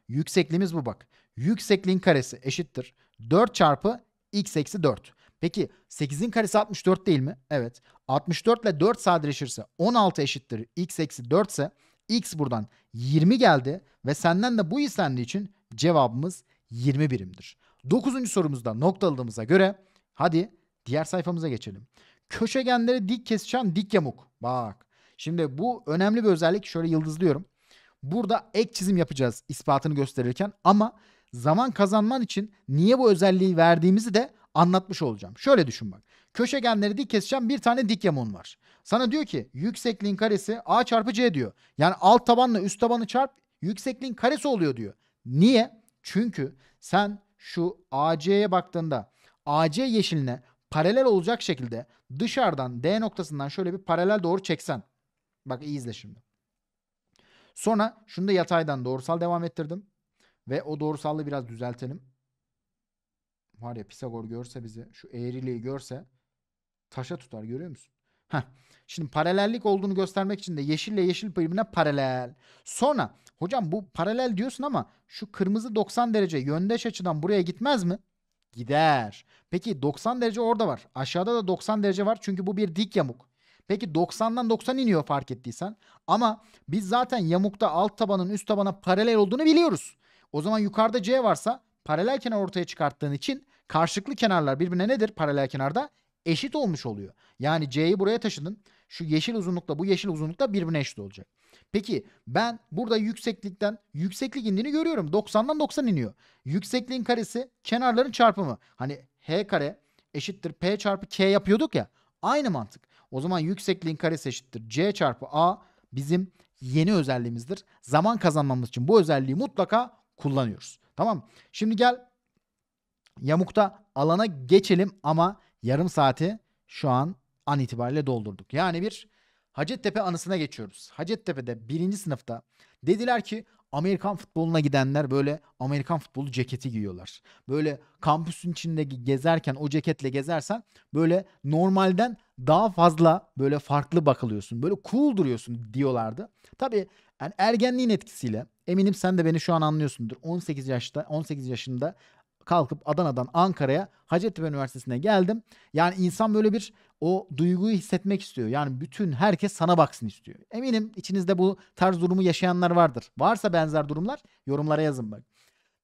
Yüksekliğimiz bu bak. Yüksekliğin karesi eşittir. 4 çarpı x eksi 4. Peki 8'in karesi 64 değil mi? Evet. 64 ile 4 sadeleşirse 16 eşittir x eksi 4 ise x buradan 20 geldi ve senden de bu istendiği için cevabımız 20 birimdir. Dokuzuncu sorumuzda noktaladığımıza göre hadi diğer sayfamıza geçelim. Köşegenleri dik kesişen dik yamuk. Bak şimdi bu önemli bir özellik şöyle yıldızlıyorum. Burada ek çizim yapacağız ispatını gösterirken ama zaman kazanman için niye bu özelliği verdiğimizi de anlatmış olacağım. Şöyle düşün bak. Köşegenleri dik kesişen bir tane dik yamuğun var. Sana diyor ki yüksekliğin karesi a çarpı c diyor. Yani alt tabanla üst tabanı çarp yüksekliğin karesi oluyor diyor. Niye? Çünkü sen şu AC'ye baktığında AC yeşiline paralel olacak şekilde dışarıdan D noktasından şöyle bir paralel doğru çeksen. Bak iyi izle şimdi. Sonra şunu da yataydan doğrusal devam ettirdim. Ve o doğrusallığı biraz düzeltelim. Var ya Pisagor görse bizi şu eğriliği görse taşa tutar görüyor musun? Heh. Şimdi paralellik olduğunu göstermek için de yeşille yeşil birbirine paralel. Sonra Hocam bu paralel diyorsun ama şu kırmızı 90 derece yöndeş açıdan buraya gitmez mi? Gider. Peki 90 derece orada var. Aşağıda da 90 derece var çünkü bu bir dik yamuk. Peki 90'dan 90 iniyor fark ettiysen. Ama biz zaten yamukta alt tabanın üst tabana paralel olduğunu biliyoruz. O zaman yukarıda C varsa paralel kenar ortaya çıkarttığın için karşılıklı kenarlar birbirine nedir paralel kenarda? Eşit olmuş oluyor. Yani C'yi buraya taşıdın. Şu yeşil uzunlukla bu yeşil uzunlukla birbirine eşit olacak. Peki ben burada yükseklikten yükseklik indiğini görüyorum. 90'dan 90 iniyor. Yüksekliğin karesi kenarların çarpımı. Hani h kare eşittir p çarpı k yapıyorduk ya. Aynı mantık. O zaman yüksekliğin karesi eşittir c çarpı a bizim yeni özelliğimizdir. Zaman kazanmamız için bu özelliği mutlaka kullanıyoruz. Tamam Şimdi gel yamukta alana geçelim ama yarım saati şu an an itibariyle doldurduk. Yani bir Hacettepe anısına geçiyoruz. Hacettepe'de birinci sınıfta dediler ki Amerikan futboluna gidenler böyle Amerikan futbolu ceketi giyiyorlar. Böyle kampüsün içinde gezerken o ceketle gezersen böyle normalden daha fazla böyle farklı bakılıyorsun. Böyle cool duruyorsun diyorlardı. Tabii yani ergenliğin etkisiyle eminim sen de beni şu an anlıyorsundur. 18 yaşta 18 yaşında kalkıp Adana'dan Ankara'ya Hacettepe Üniversitesi'ne geldim. Yani insan böyle bir o duyguyu hissetmek istiyor. Yani bütün herkes sana baksın istiyor. Eminim içinizde bu tarz durumu yaşayanlar vardır. Varsa benzer durumlar yorumlara yazın bak.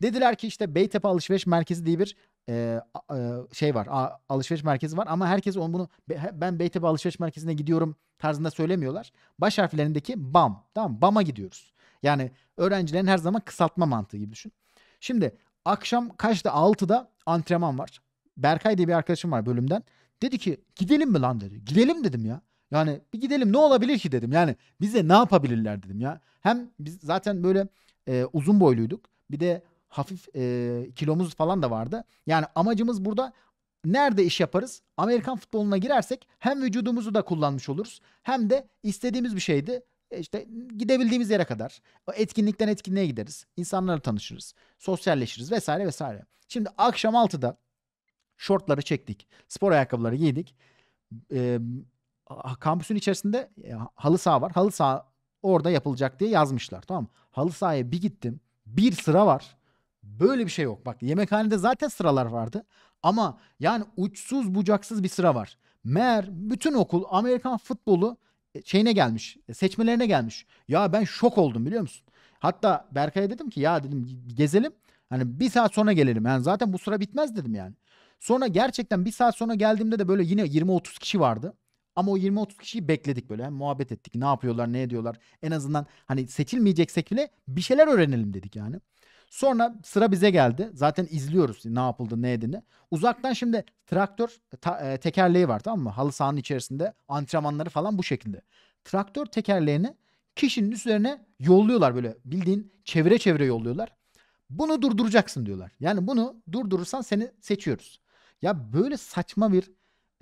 Dediler ki işte Beytepe Alışveriş Merkezi diye bir e, e şey var. A, alışveriş merkezi var ama herkes onu bunu ben Beytepe Alışveriş Merkezi'ne gidiyorum tarzında söylemiyorlar. Baş harflerindeki BAM. Tamam BAM'a gidiyoruz. Yani öğrencilerin her zaman kısaltma mantığı gibi düşün. Şimdi akşam kaçta 6'da antrenman var. Berkay diye bir arkadaşım var bölümden. Dedi ki gidelim mi lan dedi. Gidelim dedim ya. Yani bir gidelim ne olabilir ki dedim. Yani bize ne yapabilirler dedim ya. Hem biz zaten böyle e, uzun boyluyduk. Bir de hafif e, kilomuz falan da vardı. Yani amacımız burada nerede iş yaparız? Amerikan futboluna girersek hem vücudumuzu da kullanmış oluruz hem de istediğimiz bir şeydi. E, işte gidebildiğimiz yere kadar o etkinlikten etkinliğe gideriz. İnsanlarla tanışırız. Sosyalleşiriz vesaire vesaire. Şimdi akşam 6'da şortları çektik. Spor ayakkabıları giydik. E, kampüsün içerisinde e, halı saha var. Halı saha orada yapılacak diye yazmışlar. Tamam mı? Halı sahaya bir gittim. Bir sıra var. Böyle bir şey yok. Bak yemekhanede zaten sıralar vardı. Ama yani uçsuz bucaksız bir sıra var. Meğer bütün okul Amerikan futbolu e, şeyine gelmiş. E, seçmelerine gelmiş. Ya ben şok oldum biliyor musun? Hatta Berkay'a dedim ki ya dedim gezelim. Hani bir saat sonra gelelim. Yani zaten bu sıra bitmez dedim yani. Sonra gerçekten bir saat sonra geldiğimde de böyle yine 20-30 kişi vardı. Ama o 20-30 kişiyi bekledik böyle. Yani muhabbet ettik. Ne yapıyorlar, ne ediyorlar. En azından hani seçilmeyeceksek bile bir şeyler öğrenelim dedik yani. Sonra sıra bize geldi. Zaten izliyoruz ne yapıldı ne edildi. Uzaktan şimdi traktör ta, e, tekerleği var tamam mı? Halı sahanın içerisinde antrenmanları falan bu şekilde. Traktör tekerleğini kişinin üzerine yolluyorlar böyle bildiğin çevire çevire yolluyorlar. Bunu durduracaksın diyorlar. Yani bunu durdurursan seni seçiyoruz. Ya böyle saçma bir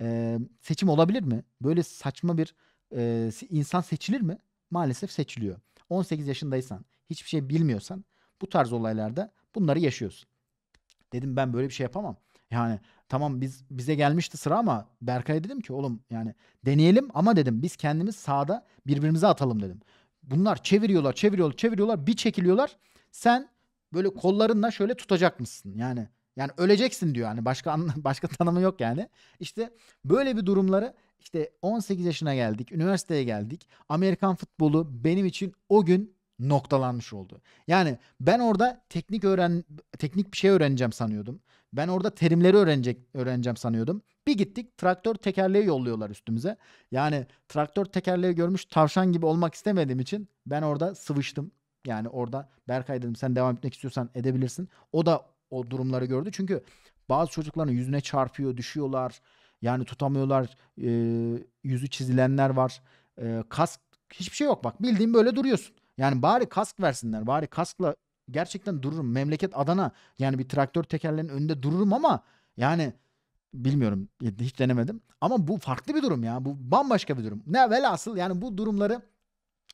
e, seçim olabilir mi? Böyle saçma bir e, insan seçilir mi? Maalesef seçiliyor. 18 yaşındaysan, hiçbir şey bilmiyorsan bu tarz olaylarda bunları yaşıyoruz. Dedim ben böyle bir şey yapamam. Yani tamam biz bize gelmişti sıra ama Berkay'a dedim ki oğlum yani deneyelim ama dedim biz kendimiz sağda birbirimize atalım dedim. Bunlar çeviriyorlar, çeviriyorlar, çeviriyorlar, bir çekiliyorlar. Sen böyle kollarınla şöyle tutacak mısın? Yani yani öleceksin diyor yani başka (laughs) başka tanımı yok yani. İşte böyle bir durumları işte 18 yaşına geldik, üniversiteye geldik. Amerikan futbolu benim için o gün noktalanmış oldu. Yani ben orada teknik öğren teknik bir şey öğreneceğim sanıyordum. Ben orada terimleri öğrenecek öğreneceğim sanıyordum. Bir gittik traktör tekerleği yolluyorlar üstümüze. Yani traktör tekerleği görmüş tavşan gibi olmak istemediğim için ben orada sıvıştım. Yani orada Berkay dedim sen devam etmek istiyorsan edebilirsin. O da o durumları gördü. Çünkü bazı çocukların yüzüne çarpıyor, düşüyorlar. Yani tutamıyorlar. E, yüzü çizilenler var. E, kask hiçbir şey yok bak. Bildiğin böyle duruyorsun. Yani bari kask versinler. Bari kaskla gerçekten dururum. Memleket Adana. Yani bir traktör tekerlerinin önünde dururum ama yani bilmiyorum hiç denemedim. Ama bu farklı bir durum ya. Bu bambaşka bir durum. Ne velhasıl yani bu durumları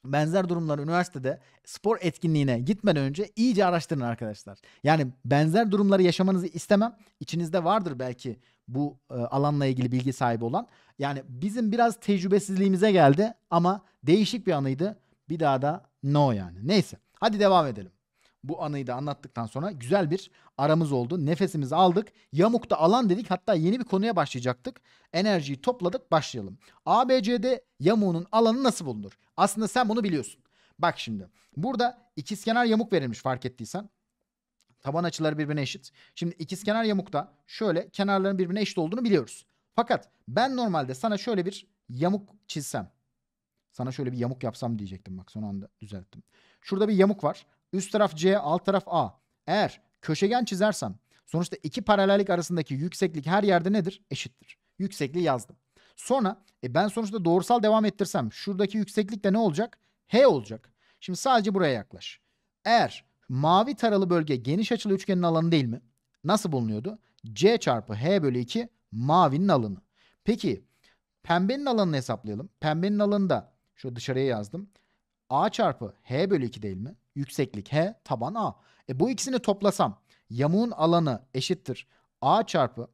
benzer durumları üniversitede spor etkinliğine gitmeden önce iyice araştırın arkadaşlar. Yani benzer durumları yaşamanızı istemem. İçinizde vardır belki bu e, alanla ilgili bilgi sahibi olan. Yani bizim biraz tecrübesizliğimize geldi ama değişik bir anıydı. Bir daha da No yani. Neyse. Hadi devam edelim. Bu anıyı da anlattıktan sonra güzel bir aramız oldu. Nefesimizi aldık. Yamukta alan dedik. Hatta yeni bir konuya başlayacaktık. Enerjiyi topladık. Başlayalım. ABC'de yamuğunun alanı nasıl bulunur? Aslında sen bunu biliyorsun. Bak şimdi. Burada ikizkenar yamuk verilmiş fark ettiysen. Taban açıları birbirine eşit. Şimdi ikizkenar yamukta şöyle kenarların birbirine eşit olduğunu biliyoruz. Fakat ben normalde sana şöyle bir yamuk çizsem. Sana şöyle bir yamuk yapsam diyecektim bak son anda düzelttim. Şurada bir yamuk var. Üst taraf C, alt taraf A. Eğer köşegen çizersem sonuçta iki paralellik arasındaki yükseklik her yerde nedir? Eşittir. Yüksekliği yazdım. Sonra e ben sonuçta doğrusal devam ettirsem şuradaki yükseklik de ne olacak? H olacak. Şimdi sadece buraya yaklaş. Eğer mavi taralı bölge geniş açılı üçgenin alanı değil mi? Nasıl bulunuyordu? C çarpı H bölü 2 mavinin alanı. Peki pembenin alanını hesaplayalım. Pembenin alanı da şu dışarıya yazdım. A çarpı H bölü 2 değil mi? Yükseklik H taban A. E bu ikisini toplasam yamuğun alanı eşittir. A çarpı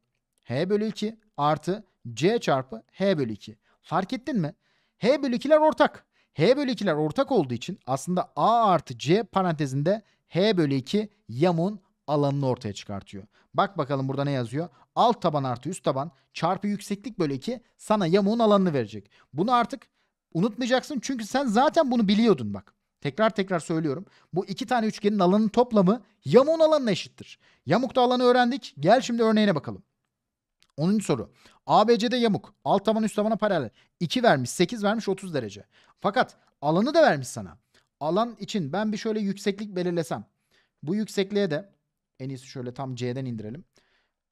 H bölü 2 artı C çarpı H bölü 2. Fark ettin mi? H bölü 2'ler ortak. H bölü 2'ler ortak olduğu için aslında A artı C parantezinde H bölü 2 yamuğun alanını ortaya çıkartıyor. Bak bakalım burada ne yazıyor? Alt taban artı üst taban çarpı yükseklik bölü 2 sana yamuğun alanını verecek. Bunu artık Unutmayacaksın çünkü sen zaten bunu biliyordun bak. Tekrar tekrar söylüyorum. Bu iki tane üçgenin alanının toplamı yamuğun alanına eşittir. Yamukta alanı öğrendik. Gel şimdi örneğine bakalım. 10. soru. ABC'de yamuk. Alt taban üst tabana paralel. 2 vermiş, 8 vermiş, 30 derece. Fakat alanı da vermiş sana. Alan için ben bir şöyle yükseklik belirlesem. Bu yüksekliğe de en iyisi şöyle tam C'den indirelim.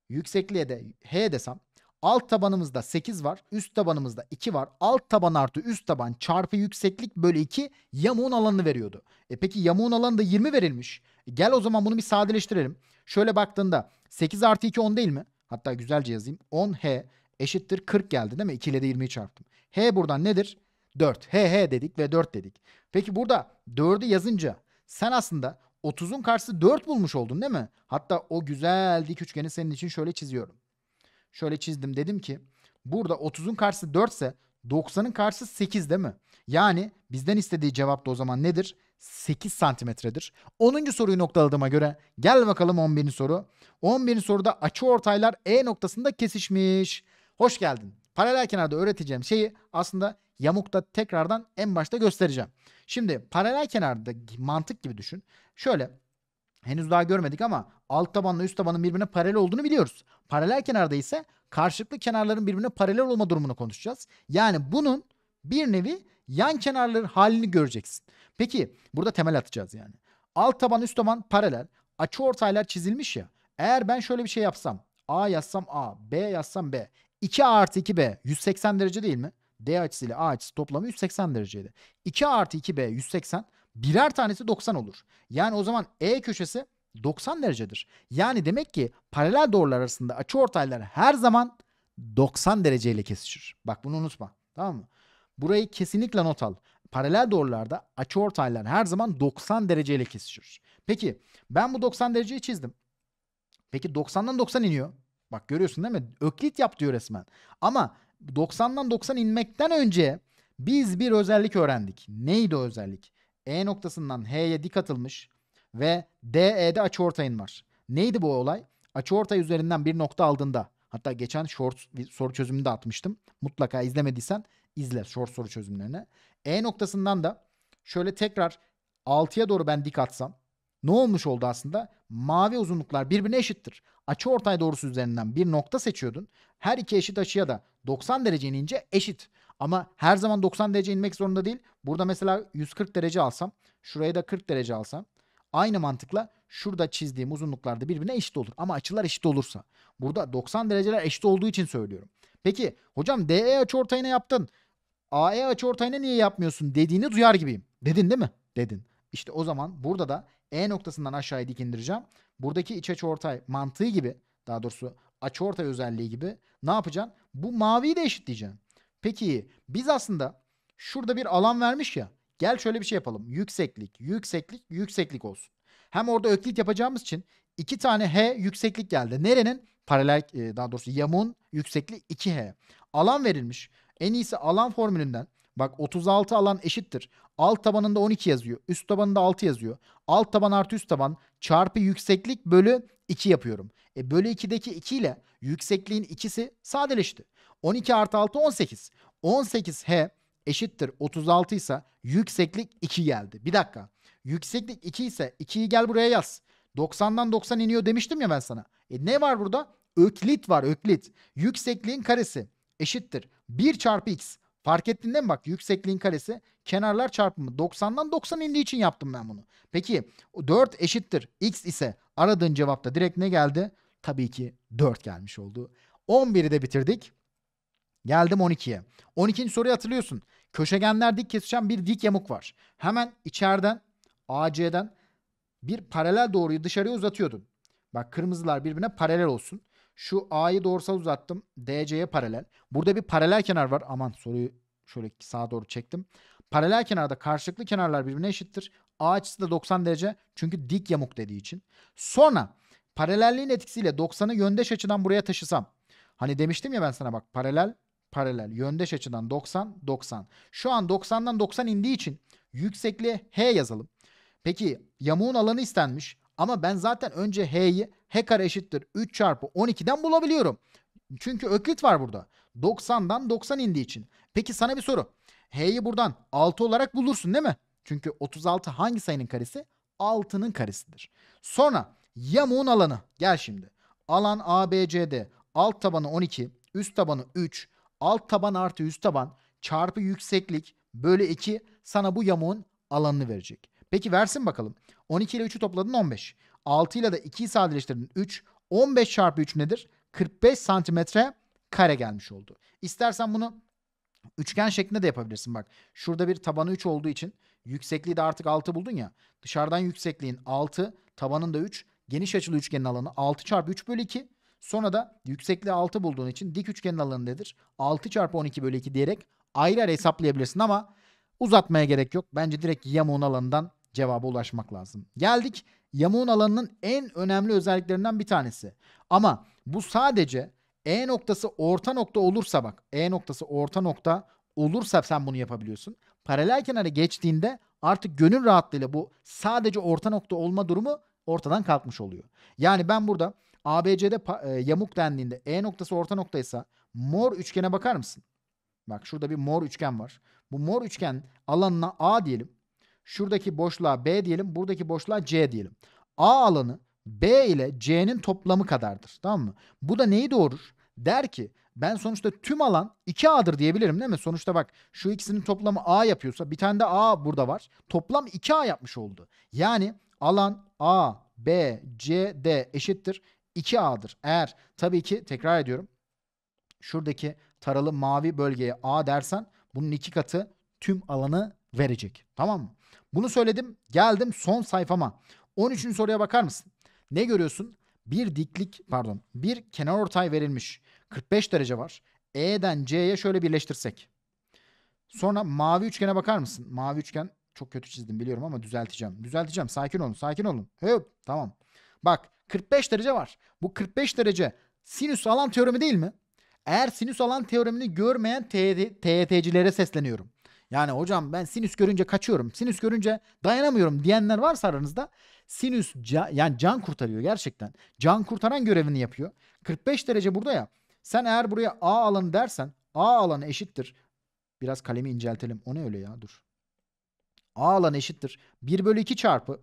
Yüksekliğe de H desem. Alt tabanımızda 8 var. Üst tabanımızda 2 var. Alt taban artı üst taban çarpı yükseklik bölü 2 yamuğun alanını veriyordu. E peki yamuğun alanı da 20 verilmiş. E gel o zaman bunu bir sadeleştirelim. Şöyle baktığında 8 artı 2 10 değil mi? Hatta güzelce yazayım. 10H eşittir 40 geldi değil mi? 2 ile de 20'yi çarptım. H buradan nedir? 4. H H dedik ve 4 dedik. Peki burada 4'ü yazınca sen aslında 30'un karşısı 4 bulmuş oldun değil mi? Hatta o güzel dik üçgeni senin için şöyle çiziyorum. Şöyle çizdim dedim ki burada 30'un karşısı 4 ise 90'ın karşısı 8 değil mi? Yani bizden istediği cevap da o zaman nedir? 8 santimetredir. 10. soruyu noktaladığıma göre gel bakalım 11. soru. 11. soruda açı ortaylar E noktasında kesişmiş. Hoş geldin. Paralel kenarda öğreteceğim şeyi aslında yamukta tekrardan en başta göstereceğim. Şimdi paralel kenarda mantık gibi düşün. Şöyle henüz daha görmedik ama alt tabanla üst tabanın birbirine paralel olduğunu biliyoruz. Paralel kenarda ise karşılıklı kenarların birbirine paralel olma durumunu konuşacağız. Yani bunun bir nevi yan kenarların halini göreceksin. Peki burada temel atacağız yani. Alt taban üst taban paralel. Açı ortaylar çizilmiş ya. Eğer ben şöyle bir şey yapsam. A yazsam A. B yazsam B. 2A artı 2B 180 derece değil mi? D açısıyla A açısı toplamı 180 dereceydi. 2A artı 2B 180 birer tanesi 90 olur. Yani o zaman E köşesi 90 derecedir. Yani demek ki paralel doğrular arasında açı ortaylar her zaman 90 dereceyle kesişir. Bak bunu unutma. Tamam mı? Burayı kesinlikle not al. Paralel doğrularda açı ortaylar her zaman 90 dereceyle kesişir. Peki ben bu 90 dereceyi çizdim. Peki 90'dan 90 iniyor. Bak görüyorsun değil mi? Öklit yap diyor resmen. Ama 90'dan 90 inmekten önce biz bir özellik öğrendik. Neydi o özellik? E noktasından H'ye dik atılmış ve DE'de açıortayın var. Neydi bu olay? Açıortay üzerinden bir nokta aldığında hatta geçen short soru çözümünü de atmıştım. Mutlaka izlemediysen izle short soru çözümlerine. E noktasından da şöyle tekrar 6'ya doğru ben dik atsam ne olmuş oldu aslında? Mavi uzunluklar birbirine eşittir. Açı ortay doğrusu üzerinden bir nokta seçiyordun. Her iki eşit açıya da 90 derece inince eşit. Ama her zaman 90 derece inmek zorunda değil. Burada mesela 140 derece alsam, şuraya da 40 derece alsam aynı mantıkla şurada çizdiğim uzunluklarda birbirine eşit olur. Ama açılar eşit olursa. Burada 90 dereceler eşit olduğu için söylüyorum. Peki hocam DE açıortayını yaptın. AE açıortayını niye yapmıyorsun dediğini duyar gibiyim. Dedin değil mi? Dedin. İşte o zaman burada da E noktasından aşağıya dikindireceğim. Buradaki iç açıortay mantığı gibi daha doğrusu açıortay özelliği gibi ne yapacaksın? Bu maviyi de eşitleyeceksin. Peki biz aslında şurada bir alan vermiş ya. Gel şöyle bir şey yapalım. Yükseklik, yükseklik, yükseklik olsun. Hem orada öklit yapacağımız için iki tane H yükseklik geldi. Nerenin? Paralel e, daha doğrusu yamun yüksekliği 2H. Alan verilmiş. En iyisi alan formülünden. Bak 36 alan eşittir. Alt tabanında 12 yazıyor. Üst tabanında 6 yazıyor. Alt taban artı üst taban çarpı yükseklik bölü 2 yapıyorum. E bölü 2'deki 2 ile yüksekliğin ikisi sadeleşti. 12 artı 6 18. 18 h eşittir 36 ise yükseklik 2 geldi. Bir dakika. Yükseklik 2 ise 2'yi gel buraya yaz. 90'dan 90 iniyor demiştim ya ben sana. E ne var burada? Öklit var öklit. Yüksekliğin karesi eşittir 1 çarpı x. Fark ettin değil mi bak yüksekliğin karesi kenarlar çarpımı 90'dan 90 indiği için yaptım ben bunu. Peki 4 eşittir x ise aradığın cevapta direkt ne geldi? Tabii ki 4 gelmiş oldu. 11'i de bitirdik. Geldim 12'ye. 12. soruyu hatırlıyorsun. Köşegenler dik kesişen bir dik yamuk var. Hemen içeriden AC'den bir paralel doğruyu dışarıya uzatıyordun. Bak kırmızılar birbirine paralel olsun. Şu A'yı doğrusal uzattım. DC'ye paralel. Burada bir paralel kenar var. Aman soruyu şöyle sağa doğru çektim. Paralel kenarda karşılıklı kenarlar birbirine eşittir. A açısı da 90 derece. Çünkü dik yamuk dediği için. Sonra paralelliğin etkisiyle 90'ı yöndeş açıdan buraya taşısam. Hani demiştim ya ben sana bak paralel paralel yöndeş açıdan 90 90. Şu an 90'dan 90 indiği için yüksekliğe H yazalım. Peki yamuğun alanı istenmiş. Ama ben zaten önce h'yi h kare eşittir 3 çarpı 12'den bulabiliyorum. Çünkü öklit var burada. 90'dan 90 indiği için. Peki sana bir soru. H'yi buradan 6 olarak bulursun değil mi? Çünkü 36 hangi sayının karesi? 6'nın karesidir. Sonra yamuğun alanı. Gel şimdi. Alan ABCD. Alt tabanı 12. Üst tabanı 3. Alt taban artı üst taban. Çarpı yükseklik. Bölü 2. Sana bu yamuğun alanını verecek. Peki versin bakalım. 12 ile 3'ü topladın 15. 6 ile de 2'yi sadeleştirdin 3. 15 çarpı 3 nedir? 45 santimetre kare gelmiş oldu. İstersen bunu üçgen şeklinde de yapabilirsin bak. Şurada bir tabanı 3 olduğu için yüksekliği de artık 6 buldun ya. Dışarıdan yüksekliğin 6, tabanın da 3. Geniş açılı üçgenin alanı 6 çarpı 3 bölü 2. Sonra da yüksekliği 6 bulduğun için dik üçgenin alanı nedir? 6 çarpı 12 bölü 2 diyerek ayrı ayrı hesaplayabilirsin ama Uzatmaya gerek yok. Bence direkt yamuğun alanından cevaba ulaşmak lazım. Geldik yamuğun alanının en önemli özelliklerinden bir tanesi. Ama bu sadece E noktası orta nokta olursa bak. E noktası orta nokta olursa sen bunu yapabiliyorsun. Paralel kenara geçtiğinde artık gönül rahatlığıyla bu sadece orta nokta olma durumu ortadan kalkmış oluyor. Yani ben burada ABC'de e, yamuk dendiğinde E noktası orta noktaysa mor üçgene bakar mısın? Bak şurada bir mor üçgen var. Bu mor üçgen alanına A diyelim. Şuradaki boşluğa B diyelim. Buradaki boşluğa C diyelim. A alanı B ile C'nin toplamı kadardır. Tamam mı? Bu da neyi doğurur? Der ki ben sonuçta tüm alan 2A'dır diyebilirim değil mi? Sonuçta bak şu ikisinin toplamı A yapıyorsa bir tane de A burada var. Toplam 2A yapmış oldu. Yani alan A, B, C, D eşittir 2A'dır. Eğer tabii ki tekrar ediyorum şuradaki taralı mavi bölgeye A dersen bunun iki katı tüm alanı verecek. Tamam mı? Bunu söyledim. Geldim son sayfama. 13. soruya bakar mısın? Ne görüyorsun? Bir diklik pardon bir kenar ortay verilmiş. 45 derece var. E'den C'ye şöyle birleştirsek. Sonra mavi üçgene bakar mısın? Mavi üçgen çok kötü çizdim biliyorum ama düzelteceğim. Düzelteceğim. Sakin olun. Sakin olun. Hop. Tamam. Bak 45 derece var. Bu 45 derece sinüs alan teoremi değil mi? Eğer sinüs alan teoremini görmeyen TYT'cilere sesleniyorum. Yani hocam ben sinüs görünce kaçıyorum. Sinüs görünce dayanamıyorum diyenler varsa aranızda sinüs ca, yani can kurtarıyor gerçekten. Can kurtaran görevini yapıyor. 45 derece burada ya. Sen eğer buraya A alanı dersen A alanı eşittir. Biraz kalemi inceltelim. O ne öyle ya dur. A alanı eşittir. 1 bölü 2 çarpı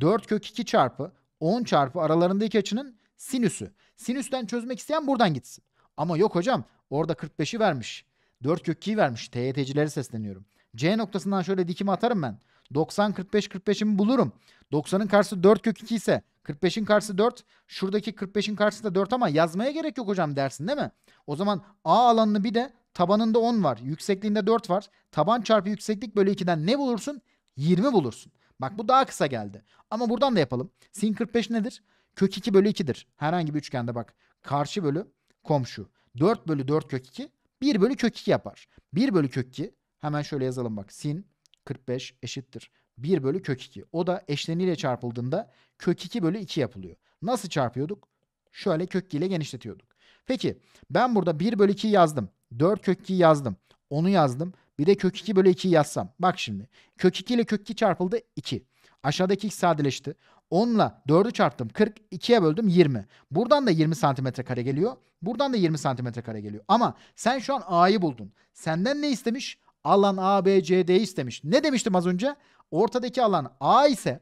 4 kök 2 çarpı 10 çarpı aralarındaki açının sinüsü. Sinüsten çözmek isteyen buradan gitsin. Ama yok hocam orada 45'i vermiş. 4 kökkiyi vermiş. TYT'cilere sesleniyorum. C noktasından şöyle dikimi atarım ben. 90 45 45'imi bulurum. 90'ın karşısı 4 kök 2 ise 45'in karşısı 4. Şuradaki 45'in karşısı da 4 ama yazmaya gerek yok hocam dersin değil mi? O zaman A alanını bir de tabanında 10 var. Yüksekliğinde 4 var. Taban çarpı yükseklik bölü 2'den ne bulursun? 20 bulursun. Bak bu daha kısa geldi. Ama buradan da yapalım. Sin 45 nedir? Kök 2 bölü 2'dir. Herhangi bir üçgende bak. Karşı bölü komşu. 4 bölü 4 kök 2 1 bölü kök 2 yapar. 1 bölü kök 2 hemen şöyle yazalım bak sin 45 eşittir. 1 bölü kök 2. O da eşleniyle çarpıldığında kök 2 bölü 2 yapılıyor. Nasıl çarpıyorduk? Şöyle kök 2 ile genişletiyorduk. Peki ben burada 1 bölü 2 yazdım. 4 kök 2 yazdım. Onu yazdım. Bir de kök 2 bölü 2 yazsam. Bak şimdi. Kök 2 ile kök 2 çarpıldı 2. Aşağıdaki x sadeleşti. 10 ile 4'ü çarptım. 40. 2'ye böldüm 20. Buradan da 20 santimetre kare geliyor. Buradan da 20 santimetre kare geliyor. Ama sen şu an A'yı buldun. Senden ne istemiş? Alan A, B, C, D istemiş. Ne demiştim az önce? Ortadaki alan A ise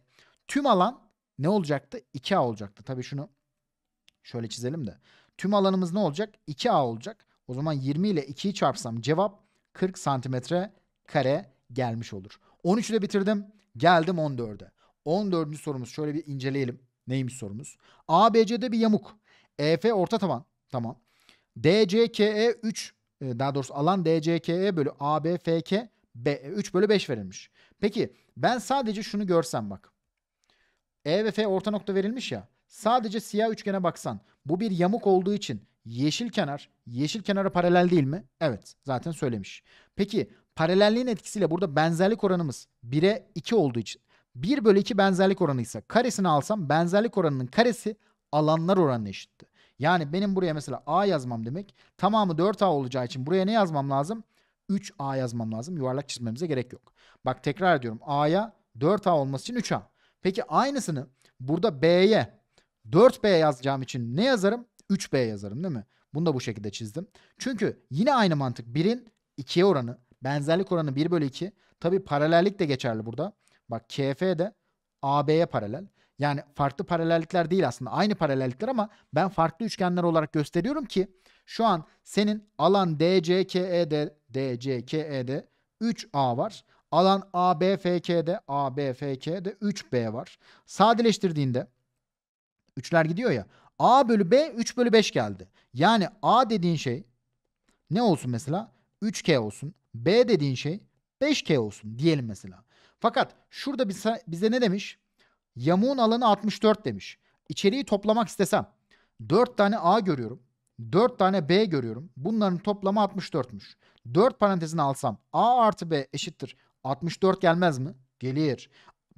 tüm alan ne olacaktı? 2A olacaktı. Tabii şunu şöyle çizelim de. Tüm alanımız ne olacak? 2A olacak. O zaman 20 ile 2'yi çarpsam cevap 40 santimetre kare gelmiş olur. 13'ü de bitirdim. Geldim 14'e. 14. sorumuz şöyle bir inceleyelim. Neymiş sorumuz? ABC'de bir yamuk. EF orta taban. Tamam. DCKE 3 e, daha doğrusu alan DCKE bölü ABFK 3 e, bölü 5 verilmiş. Peki ben sadece şunu görsem bak. E ve F orta nokta verilmiş ya. Sadece siyah üçgene baksan bu bir yamuk olduğu için yeşil kenar yeşil kenara paralel değil mi? Evet zaten söylemiş. Peki Paralelliğin etkisiyle burada benzerlik oranımız 1'e 2 olduğu için 1 bölü 2 benzerlik oranıysa karesini alsam benzerlik oranının karesi alanlar oranına eşitti. Yani benim buraya mesela A yazmam demek tamamı 4A olacağı için buraya ne yazmam lazım? 3A yazmam lazım. Yuvarlak çizmemize gerek yok. Bak tekrar ediyorum. A'ya 4A olması için 3A. Peki aynısını burada B'ye 4B yazacağım için ne yazarım? 3B yazarım değil mi? Bunu da bu şekilde çizdim. Çünkü yine aynı mantık. 1'in 2'ye oranı Benzerlik oranı 1 bölü 2. Tabi paralellik de geçerli burada. Bak KF de AB'ye paralel. Yani farklı paralellikler değil aslında aynı paralellikler ama ben farklı üçgenler olarak gösteriyorum ki şu an senin alan DCKE'de DCKE'de 3A var. Alan ABFK'de ABFK'de 3B var. Sadeleştirdiğinde üçler gidiyor ya. A bölü B 3 bölü 5 geldi. Yani A dediğin şey ne olsun mesela? 3K olsun. B dediğin şey 5K olsun diyelim mesela. Fakat şurada bize, bize ne demiş? Yamuğun alanı 64 demiş. İçeriği toplamak istesem 4 tane A görüyorum. 4 tane B görüyorum. Bunların toplamı 64'müş. 4 parantezini alsam A artı B eşittir. 64 gelmez mi? Gelir.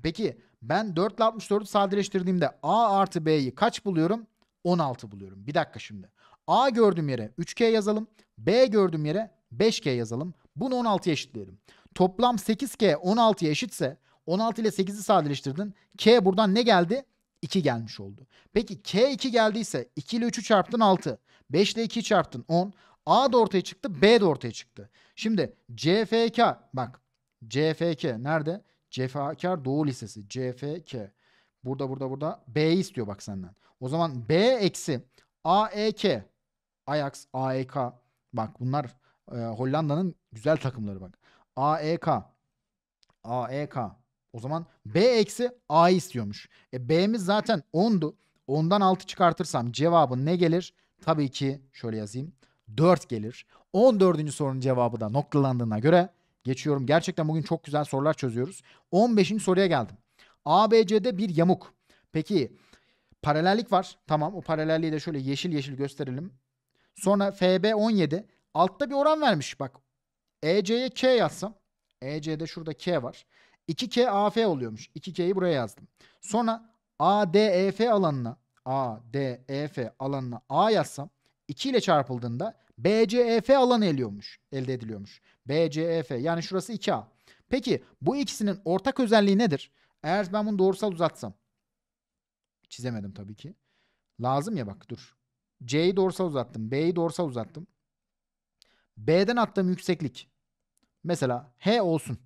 Peki ben 4 ile 64'ü sadeleştirdiğimde A artı B'yi kaç buluyorum? 16 buluyorum. Bir dakika şimdi. A gördüğüm yere 3K yazalım. B gördüğüm yere 5K yazalım. Bunu 16'ya eşitliyorum. Toplam 8K 16'ya eşitse 16 ile 8'i sadeleştirdin. K buradan ne geldi? 2 gelmiş oldu. Peki K 2 geldiyse 2 ile 3'ü çarptın 6. 5 ile 2'yi çarptın 10. A da ortaya çıktı. B de ortaya çıktı. Şimdi CFK bak. CFK nerede? CFK, Doğu Lisesi. CFK. Burada burada burada B'yi istiyor bak senden. O zaman B eksi AEK. Ajax, AEK. Bak bunlar e, Hollanda'nın güzel takımları bak. AEK. AEK. O zaman B eksi A istiyormuş. E B'miz zaten 10'du. 10'dan 6 çıkartırsam cevabı ne gelir? Tabii ki şöyle yazayım. 4 gelir. 14. sorunun cevabı da noktalandığına göre geçiyorum. Gerçekten bugün çok güzel sorular çözüyoruz. 15. soruya geldim. ABC'de bir yamuk. Peki paralellik var. Tamam o paralelliği de şöyle yeşil yeşil gösterelim. Sonra FB 17 Altta bir oran vermiş bak. EC'ye K yazsam. EC'de şurada K var. 2K AF oluyormuş. 2K'yi buraya yazdım. Sonra ADEF alanına ADEF alanına A yazsam 2 ile çarpıldığında BCEF alanı eliyormuş, elde ediliyormuş. BCEF yani şurası 2A. Peki bu ikisinin ortak özelliği nedir? Eğer ben bunu doğrusal uzatsam. Çizemedim tabii ki. Lazım ya bak dur. C'yi doğrusal uzattım. B'yi doğrusal uzattım. B'den attığım yükseklik mesela H olsun.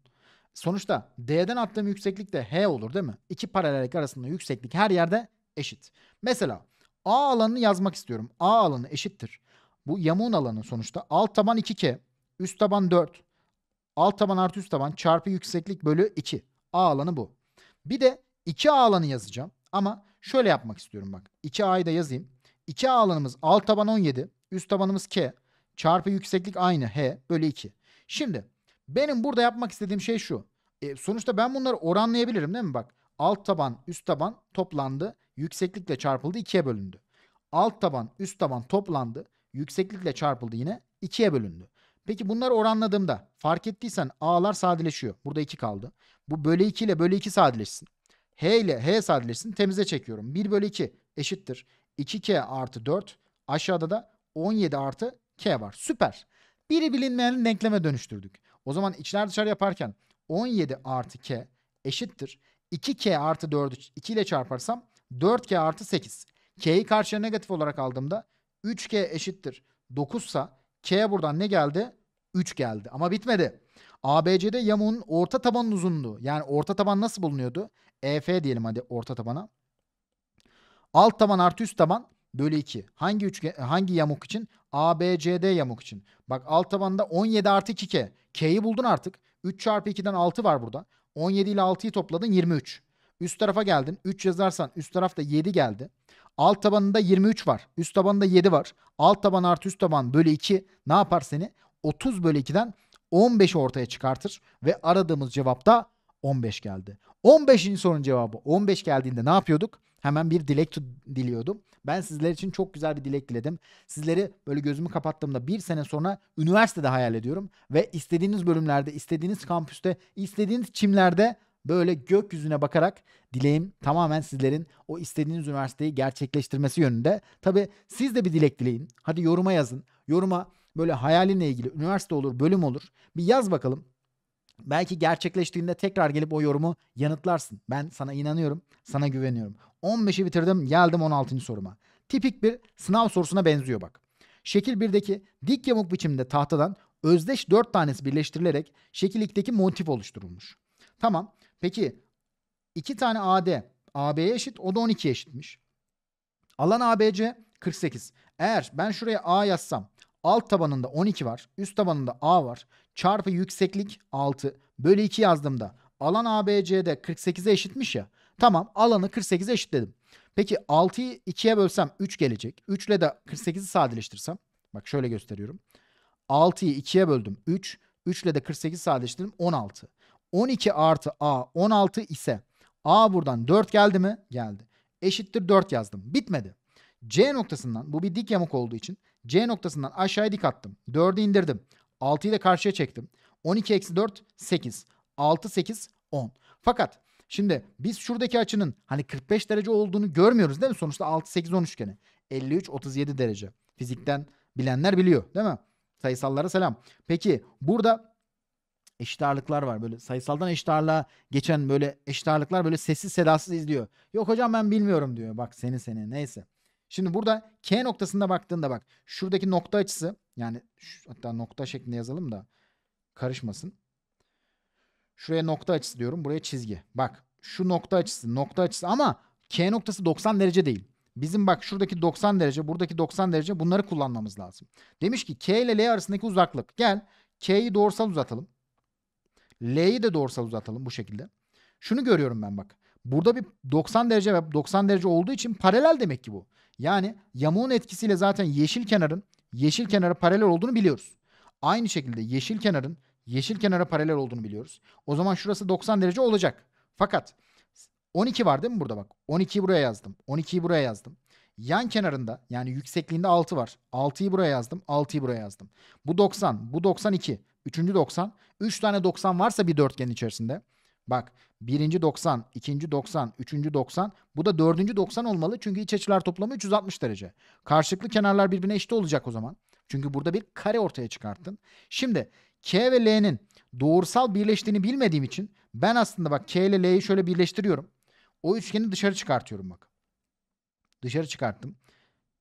Sonuçta D'den attığım yükseklik de H olur değil mi? İki paralellik arasında yükseklik her yerde eşit. Mesela A alanını yazmak istiyorum. A alanı eşittir. Bu yamuğun alanı sonuçta. Alt taban 2K, üst taban 4. Alt taban artı üst taban çarpı yükseklik bölü 2. A alanı bu. Bir de 2A alanı yazacağım. Ama şöyle yapmak istiyorum bak. 2A'yı da yazayım. 2A alanımız alt taban 17, üst tabanımız K. Çarpı yükseklik aynı. H bölü 2. Şimdi benim burada yapmak istediğim şey şu. E, sonuçta ben bunları oranlayabilirim değil mi? Bak alt taban üst taban toplandı. Yükseklikle çarpıldı 2'ye bölündü. Alt taban üst taban toplandı. Yükseklikle çarpıldı yine 2'ye bölündü. Peki bunları oranladığımda fark ettiysen a'lar sadeleşiyor. Burada 2 kaldı. Bu bölü 2 ile bölü 2 sadeleşsin. h ile h sadeleşsin. Temize çekiyorum. 1 bölü 2 eşittir. 2k artı 4. Aşağıda da 17 artı K var. Süper. Biri bilinmeyenin denkleme dönüştürdük. O zaman içler dışarı yaparken 17 artı K eşittir. 2K artı 4'ü 2 ile çarparsam 4K artı 8. K'yi karşıya negatif olarak aldığımda 3K eşittir 9 sa K buradan ne geldi? 3 geldi. Ama bitmedi. ABC'de yamuğun orta tabanın uzunluğu. Yani orta taban nasıl bulunuyordu? EF diyelim hadi orta tabana. Alt taban artı üst taban bölü 2. Hangi üçgen, hangi yamuk için? ABCD yamuk için. Bak alt tabanda 17 artı 2K. K'yi buldun artık. 3 çarpı 2'den 6 var burada. 17 ile 6'yı topladın 23. Üst tarafa geldin. 3 yazarsan üst tarafta 7 geldi. Alt tabanında 23 var. Üst tabanında 7 var. Alt taban artı üst taban bölü 2 ne yapar seni? 30 bölü 2'den 15 ortaya çıkartır. Ve aradığımız cevap da 15 geldi. 15. sorunun cevabı 15 geldiğinde ne yapıyorduk? hemen bir dilek diliyordum. Ben sizler için çok güzel bir dilek diledim. Sizleri böyle gözümü kapattığımda bir sene sonra üniversitede hayal ediyorum. Ve istediğiniz bölümlerde, istediğiniz kampüste, istediğiniz çimlerde böyle gökyüzüne bakarak dileğim tamamen sizlerin o istediğiniz üniversiteyi gerçekleştirmesi yönünde. Tabi siz de bir dilek dileyin. Hadi yoruma yazın. Yoruma böyle hayalinle ilgili üniversite olur, bölüm olur. Bir yaz bakalım. Belki gerçekleştiğinde tekrar gelip o yorumu yanıtlarsın. Ben sana inanıyorum, sana güveniyorum. 15'i bitirdim geldim 16. soruma. Tipik bir sınav sorusuna benziyor bak. Şekil 1'deki dik yamuk biçiminde tahtadan özdeş 4 tanesi birleştirilerek şekil 2'deki motif oluşturulmuş. Tamam. Peki 2 tane AD AB'ye eşit o da 12 eşitmiş. Alan ABC 48. Eğer ben şuraya A yazsam alt tabanında 12 var. Üst tabanında A var. Çarpı yükseklik 6 bölü 2 yazdığımda alan ABC'de 48'e eşitmiş ya. Tamam alanı 48'e eşitledim. Peki 6'yı 2'ye bölsem 3 gelecek. 3 ile de 48'i sadeleştirsem. Bak şöyle gösteriyorum. 6'yı 2'ye böldüm 3. 3 ile de 48 sadeleştirdim 16. 12 artı A 16 ise A buradan 4 geldi mi? Geldi. Eşittir 4 yazdım. Bitmedi. C noktasından bu bir dik yamuk olduğu için C noktasından aşağıya dik attım. 4'ü indirdim. 6'yı da karşıya çektim. 12 eksi 4 8. 6 8 10. Fakat Şimdi biz şuradaki açının hani 45 derece olduğunu görmüyoruz değil mi? Sonuçta 6-8-10 üçgeni. 53-37 derece. Fizikten bilenler biliyor değil mi? Sayısallara selam. Peki burada eşit ağırlıklar var. Böyle sayısaldan eşit ağırlığa geçen böyle eşit ağırlıklar böyle sessiz sedasız izliyor. Yok hocam ben bilmiyorum diyor. Bak seni seni neyse. Şimdi burada K noktasında baktığında bak şuradaki nokta açısı yani şu, hatta nokta şeklinde yazalım da karışmasın. Şuraya nokta açısı diyorum. Buraya çizgi. Bak şu nokta açısı nokta açısı ama K noktası 90 derece değil. Bizim bak şuradaki 90 derece buradaki 90 derece bunları kullanmamız lazım. Demiş ki K ile L arasındaki uzaklık. Gel K'yi doğrusal uzatalım. L'yi de doğrusal uzatalım bu şekilde. Şunu görüyorum ben bak. Burada bir 90 derece ve 90 derece olduğu için paralel demek ki bu. Yani yamuğun etkisiyle zaten yeşil kenarın yeşil kenara paralel olduğunu biliyoruz. Aynı şekilde yeşil kenarın yeşil kenara paralel olduğunu biliyoruz. O zaman şurası 90 derece olacak. Fakat 12 var değil mi burada bak? 12'yi buraya yazdım. 12'yi buraya yazdım. Yan kenarında yani yüksekliğinde 6 var. 6'yı buraya yazdım. 6'yı buraya yazdım. Bu 90. Bu 92. Üçüncü 90. 3 tane 90 varsa bir dörtgen içerisinde. Bak birinci 90, ikinci 90, üçüncü 90. Bu da dördüncü 90 olmalı. Çünkü iç açılar toplamı 360 derece. Karşılıklı kenarlar birbirine eşit olacak o zaman. Çünkü burada bir kare ortaya çıkarttın. Şimdi K ve L'nin doğrusal birleştiğini bilmediğim için ben aslında bak K ile L'yi şöyle birleştiriyorum. O üçgeni dışarı çıkartıyorum bak. Dışarı çıkarttım.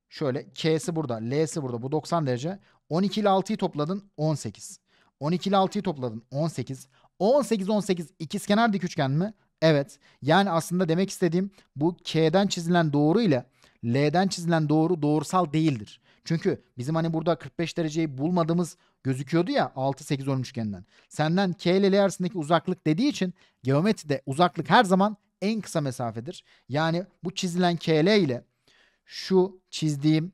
Şöyle K'si burada, L'si burada. Bu 90 derece. 12 ile 6'yı topladın 18. 12 ile 6'yı topladın 18. 18 18 ikizkenar dik üçgen mi? Evet. Yani aslında demek istediğim bu K'den çizilen doğru ile L'den çizilen doğru doğrusal değildir. Çünkü bizim hani burada 45 dereceyi bulmadığımız gözüküyordu ya 6 8 10 üçgeninden. Senden K ile L arasındaki uzaklık dediği için geometride uzaklık her zaman en kısa mesafedir. Yani bu çizilen KL ile şu çizdiğim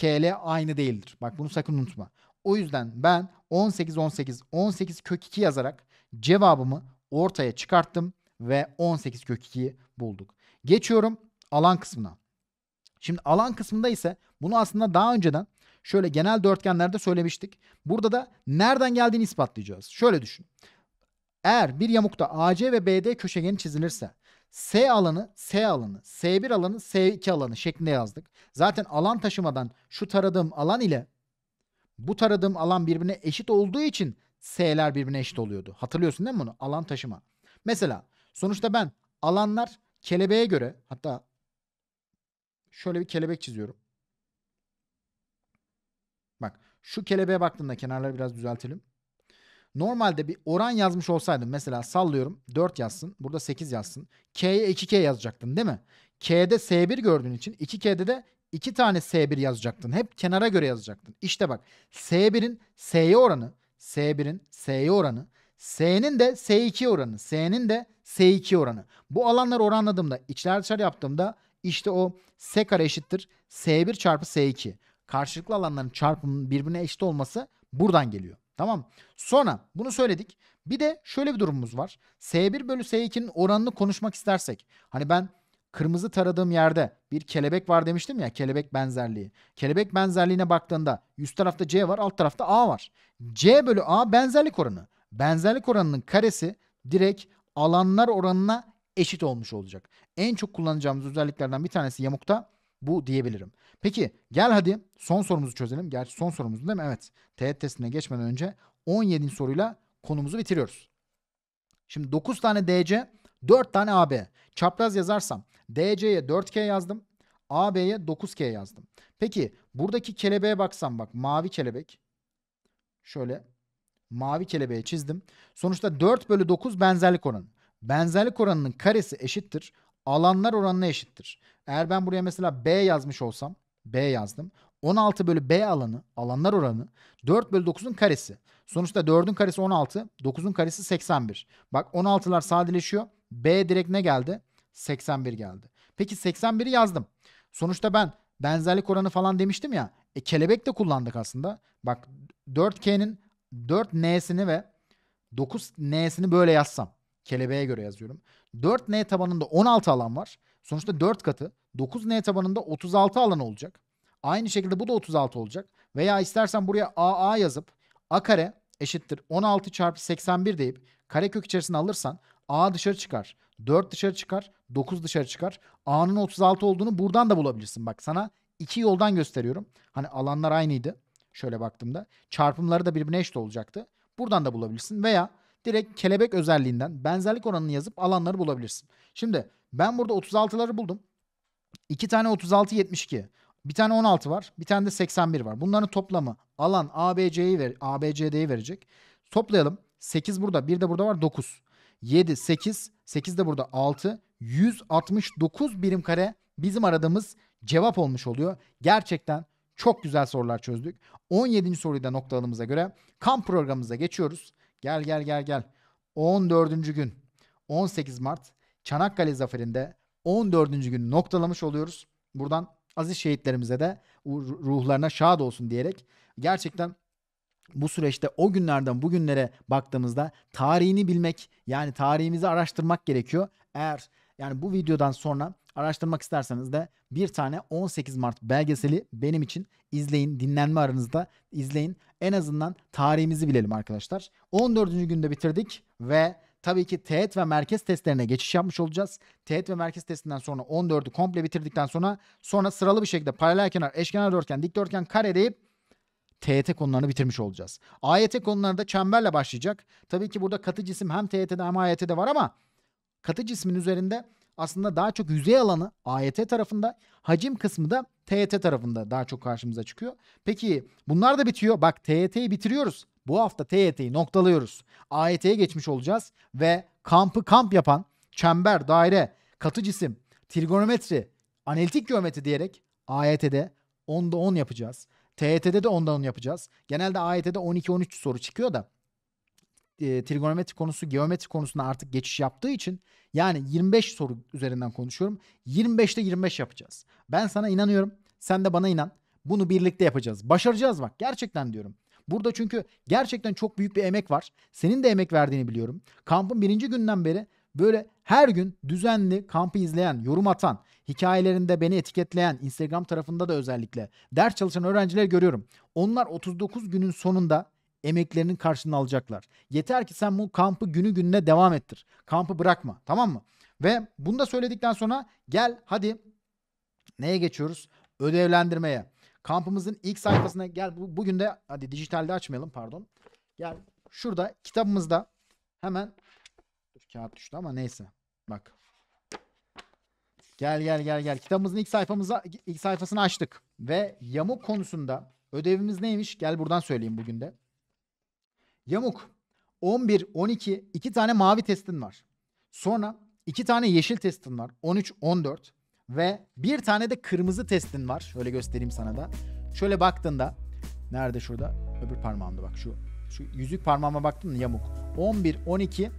KL aynı değildir. Bak bunu sakın unutma. O yüzden ben 18 18 18 kök 2 yazarak cevabımı ortaya çıkarttım ve 18 kök 2'yi bulduk. Geçiyorum alan kısmına. Şimdi alan kısmında ise bunu aslında daha önceden şöyle genel dörtgenlerde söylemiştik. Burada da nereden geldiğini ispatlayacağız. Şöyle düşün. Eğer bir yamukta AC ve BD köşegeni çizilirse S alanı, S alanı, S1 alanı, S2 alanı şeklinde yazdık. Zaten alan taşımadan şu taradığım alan ile bu taradığım alan birbirine eşit olduğu için S'ler birbirine eşit oluyordu. Hatırlıyorsun değil mi bunu? Alan taşıma. Mesela sonuçta ben alanlar kelebeğe göre hatta şöyle bir kelebek çiziyorum. Bak şu kelebeğe baktığımda kenarları biraz düzeltelim. Normalde bir oran yazmış olsaydım mesela sallıyorum 4 yazsın burada 8 yazsın. K'ye 2K yazacaktın değil mi? K'de S1 gördüğün için 2K'de de 2 tane S1 yazacaktın. Hep kenara göre yazacaktın. İşte bak S1'in S'ye oranı, S1'in S'ye oranı, S'nin de S2 oranı, S'nin de S2 oranı. Bu alanları oranladığımda, içler dışarı yaptığımda işte o S kare eşittir S1 çarpı S2. Karşılıklı alanların çarpımının birbirine eşit olması buradan geliyor. Tamam Sonra bunu söyledik. Bir de şöyle bir durumumuz var. S1 bölü S2'nin oranını konuşmak istersek. Hani ben kırmızı taradığım yerde bir kelebek var demiştim ya kelebek benzerliği. Kelebek benzerliğine baktığında üst tarafta C var alt tarafta A var. C bölü A benzerlik oranı. Benzerlik oranının karesi direkt alanlar oranına eşit olmuş olacak. En çok kullanacağımız özelliklerden bir tanesi yamukta bu diyebilirim. Peki gel hadi son sorumuzu çözelim. Gerçi son sorumuz değil mi? Evet. Teğet e testine geçmeden önce 17. soruyla konumuzu bitiriyoruz. Şimdi 9 tane DC, 4 tane AB. Çapraz yazarsam DC'ye 4K yazdım. AB'ye 9K yazdım. Peki buradaki kelebeğe baksam bak mavi kelebek. Şöyle mavi kelebeğe çizdim. Sonuçta 4 bölü 9 benzerlik oranı. Benzerlik oranının karesi eşittir. Alanlar oranına eşittir. Eğer ben buraya mesela B yazmış olsam. B yazdım. 16 bölü B alanı, alanlar oranı 4 bölü 9'un karesi. Sonuçta 4'ün karesi 16, 9'un karesi 81. Bak 16'lar sadeleşiyor. B direkt ne geldi? 81 geldi. Peki 81'i yazdım. Sonuçta ben benzerlik oranı falan demiştim ya. E kelebek de kullandık aslında. Bak 4K'nin 4N'sini ve 9N'sini böyle yazsam. Kelebeğe göre yazıyorum. 4N tabanında 16 alan var. Sonuçta 4 katı. 9N tabanında 36 alan olacak. Aynı şekilde bu da 36 olacak. Veya istersen buraya AA yazıp A kare eşittir 16 çarpı 81 deyip karekök içerisine alırsan A dışarı çıkar. 4 dışarı çıkar. 9 dışarı çıkar. A'nın 36 olduğunu buradan da bulabilirsin. Bak sana iki yoldan gösteriyorum. Hani alanlar aynıydı. Şöyle baktığımda. Çarpımları da birbirine eşit olacaktı. Buradan da bulabilirsin. Veya direkt kelebek özelliğinden benzerlik oranını yazıp alanları bulabilirsin. Şimdi ben burada 36'ları buldum. 2 tane 36 72. Bir tane 16 var. Bir tane de 81 var. Bunların toplamı alan ABC'yi ver, ABCD'yi verecek. Toplayalım. 8 burada. 1 de burada var. 9. 7, 8. 8 de burada 6. 169 birim kare bizim aradığımız cevap olmuş oluyor. Gerçekten çok güzel sorular çözdük. 17. soruyu da noktaladığımıza göre kamp programımıza geçiyoruz. Gel gel gel gel. 14. gün 18 Mart Çanakkale zaferinde 14. gün noktalamış oluyoruz. Buradan aziz şehitlerimize de ruhlarına şad olsun diyerek gerçekten bu süreçte o günlerden bugünlere baktığımızda tarihini bilmek yani tarihimizi araştırmak gerekiyor. Eğer yani bu videodan sonra Araştırmak isterseniz de bir tane 18 Mart belgeseli benim için izleyin. Dinlenme aranızda izleyin. En azından tarihimizi bilelim arkadaşlar. 14. günde bitirdik ve tabii ki teğet ve merkez testlerine geçiş yapmış olacağız. Teğet ve merkez testinden sonra 14'ü komple bitirdikten sonra sonra sıralı bir şekilde paralel kenar, eşkenar dörtgen, dikdörtgen, kare deyip TYT konularını bitirmiş olacağız. AYT konuları da çemberle başlayacak. Tabii ki burada katı cisim hem TYT'de hem AYT'de var ama katı cismin üzerinde aslında daha çok yüzey alanı AYT tarafında, hacim kısmı da TYT tarafında daha çok karşımıza çıkıyor. Peki bunlar da bitiyor. Bak TYT'yi bitiriyoruz. Bu hafta TYT'yi noktalıyoruz. AYT'ye geçmiş olacağız ve kampı kamp yapan çember, daire, katı cisim, trigonometri, analitik geometri diyerek AYT'de 10'da 10 yapacağız. TYT'de de 10'da 10 yapacağız. Genelde AYT'de 12-13 soru çıkıyor da e, trigonometri konusu geometri konusuna artık geçiş yaptığı için yani 25 soru üzerinden konuşuyorum. 25'te 25 yapacağız. Ben sana inanıyorum. Sen de bana inan. Bunu birlikte yapacağız. Başaracağız bak. Gerçekten diyorum. Burada çünkü gerçekten çok büyük bir emek var. Senin de emek verdiğini biliyorum. Kampın birinci günden beri böyle her gün düzenli kampı izleyen, yorum atan, hikayelerinde beni etiketleyen, Instagram tarafında da özellikle ders çalışan öğrencileri görüyorum. Onlar 39 günün sonunda emeklerinin karşılığını alacaklar. Yeter ki sen bu kampı günü gününe devam ettir. Kampı bırakma tamam mı? Ve bunu da söyledikten sonra gel hadi neye geçiyoruz? Ödevlendirmeye. Kampımızın ilk sayfasına gel bu, bugün de hadi dijitalde açmayalım pardon. Gel şurada kitabımızda hemen Dur, kağıt düştü ama neyse. Bak. Gel gel gel gel. Kitabımızın ilk sayfamıza ilk sayfasını açtık ve yamuk konusunda ödevimiz neymiş? Gel buradan söyleyeyim bugün de. Yamuk. 11, 12, iki tane mavi testin var. Sonra iki tane yeşil testin var. 13, 14 ve bir tane de kırmızı testin var. Şöyle göstereyim sana da. Şöyle baktığında nerede şurada? Öbür parmağımda bak şu. Şu yüzük parmağıma baktın mı yamuk. 11, 12,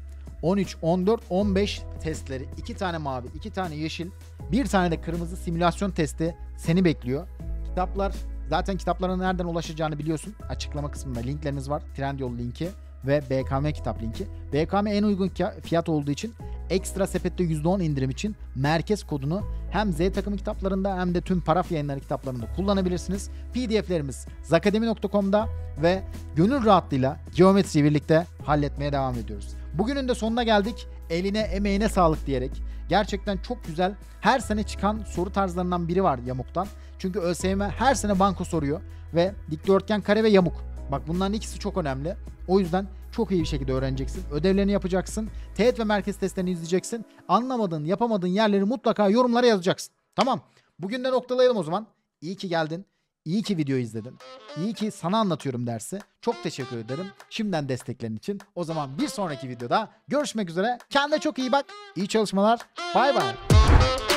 13, 14, 15 testleri. 2 tane mavi, iki tane yeşil, bir tane de kırmızı simülasyon testi seni bekliyor. Kitaplar Zaten kitaplara nereden ulaşacağını biliyorsun. Açıklama kısmında linklerimiz var. Trendyol linki ve BKM kitap linki. BKM en uygun fiyat olduğu için ekstra sepette %10 indirim için merkez kodunu hem Z takımı kitaplarında hem de tüm paraf yayınları kitaplarında kullanabilirsiniz. PDF'lerimiz zakademi.com'da ve gönül rahatlığıyla geometriyi birlikte halletmeye devam ediyoruz. Bugünün de sonuna geldik. Eline emeğine sağlık diyerek gerçekten çok güzel her sene çıkan soru tarzlarından biri var Yamuk'tan. Çünkü ÖSYM her sene banko soruyor ve dikdörtgen, kare ve yamuk. Bak bunların ikisi çok önemli. O yüzden çok iyi bir şekilde öğreneceksin. Ödevlerini yapacaksın. Teğet ve merkez testlerini izleyeceksin. Anlamadığın, yapamadığın yerleri mutlaka yorumlara yazacaksın. Tamam. Bugün de noktalayalım o zaman. İyi ki geldin. İyi ki video izledin. İyi ki sana anlatıyorum dersi. Çok teşekkür ederim. Şimdiden desteklerin için. O zaman bir sonraki videoda görüşmek üzere. Kendine çok iyi bak. İyi çalışmalar. Bay bay.